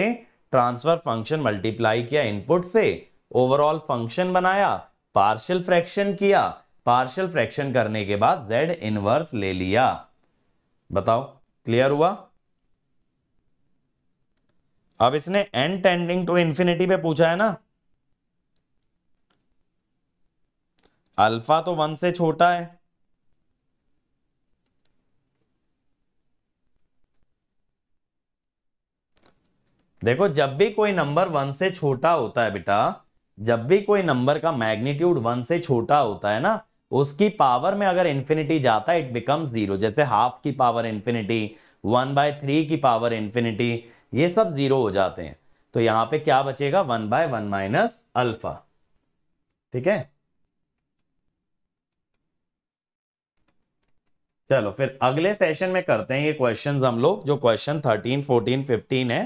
ट्रांसफर फंक्शन मल्टीप्लाई किया इनपुट से ओवरऑल फंक्शन बनाया पार्शियल फ्रैक्शन किया पार्शियल फ्रैक्शन करने के बाद z इनवर्स ले लिया बताओ क्लियर हुआ अब इसने एन टेंडिंग टू इंफिनिटी पे पूछा है ना अल्फा तो वन से छोटा है देखो जब भी कोई नंबर वन से छोटा होता है बेटा जब भी कोई नंबर का मैग्नीट्यूड वन से छोटा होता है ना उसकी पावर में अगर इन्फिनिटी जाता है इट बिकम्स जीरो जैसे हाफ की power infinity one by three की पावर इन्फिनिटी ये सब जीरो हो जाते हैं तो यहां पे क्या बचेगा one by one minus alpha ठीक है चलो फिर अगले सेशन में करते हैं ये क्वेश्चन हम लोग जो क्वेश्चन थर्टीन फोर्टीन फिफ्टीन है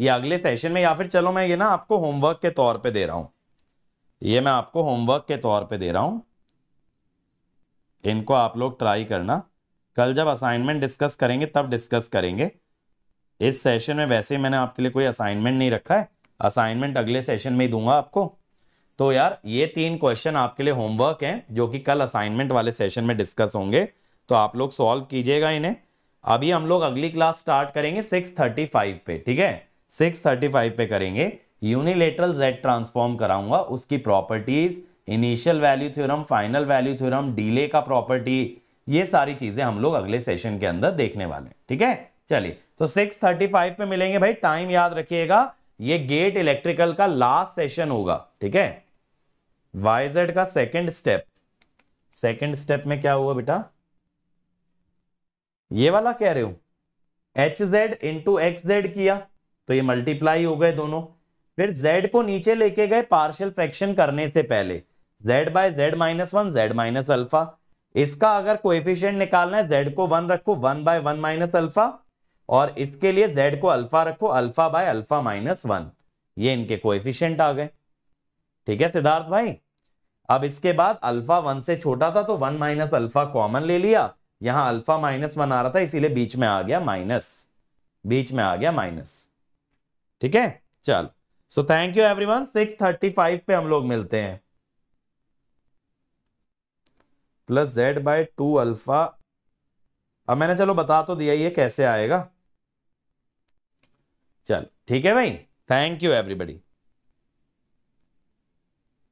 ये अगले सेशन में या फिर चलो मैं ये ना आपको होमवर्क के तौर पे दे रहा हूँ ये मैं आपको होमवर्क के तौर पे दे रहा हूं इनको आप लोग ट्राई करना कल जब असाइनमेंट डिस्कस करेंगे तब डिस्कस करेंगे इस सेशन में वैसे मैंने आपके लिए कोई असाइनमेंट नहीं रखा है असाइनमेंट अगले सेशन में ही दूंगा आपको तो यार ये तीन क्वेश्चन आपके लिए होमवर्क हैं जो कि कल असाइनमेंट वाले सेशन में डिस्कस होंगे तो आप लोग सॉल्व कीजिएगा इन्हें अभी हम लोग अगली क्लास स्टार्ट करेंगे 635 पे ठीक है 635 पे करेंगे यूनिलेटरल जेड ट्रांसफॉर्म कराऊंगा उसकी properties initial value theorem final value theorem delay का प्रॉपर्टी ये सारी चीजें हम लोग अगले सेशन के अंदर देखने वाले हैं ठीक है चलिए तो 635 पे मिलेंगे भाई टाइम याद रखिएगा ये गेट इलेक्ट्रिकल का लास्ट सेशन होगा ठीक है वाई जेड का सेकेंड स्टेप सेकेंड स्टेप में क्या हुआ बेटा ये वाला कह रहे हो H Z into X Z किया तो ये मल्टीप्लाई हो गए दोनों फिर z को नीचे लेके गए पार्शियल फ्रैक्शन करने से पहले z by Z minus one Z minus alpha इसका अगर कोएफिशिएंट निकालना है z को वन रखो one by one minus alpha और इसके लिए z को अल्फा रखो alpha by alpha minus one ये इनके कोएफिशिएंट आ गए ठीक है सिद्धार्थ भाई अब इसके बाद अल्फा वन से छोटा था तो वन माइनस अल्फा कॉमन ले लिया यहां अल्फा माइनस वन आ रहा था इसीलिए बीच में आ गया माइनस बीच में आ गया माइनस ठीक है चल सो थैंक यू एवरीवन 635 पे हम लोग मिलते हैं plus Z by two alpha अब मैंने चलो बता तो दिया ये कैसे आएगा चल ठीक है भाई थैंक यू एवरीबडी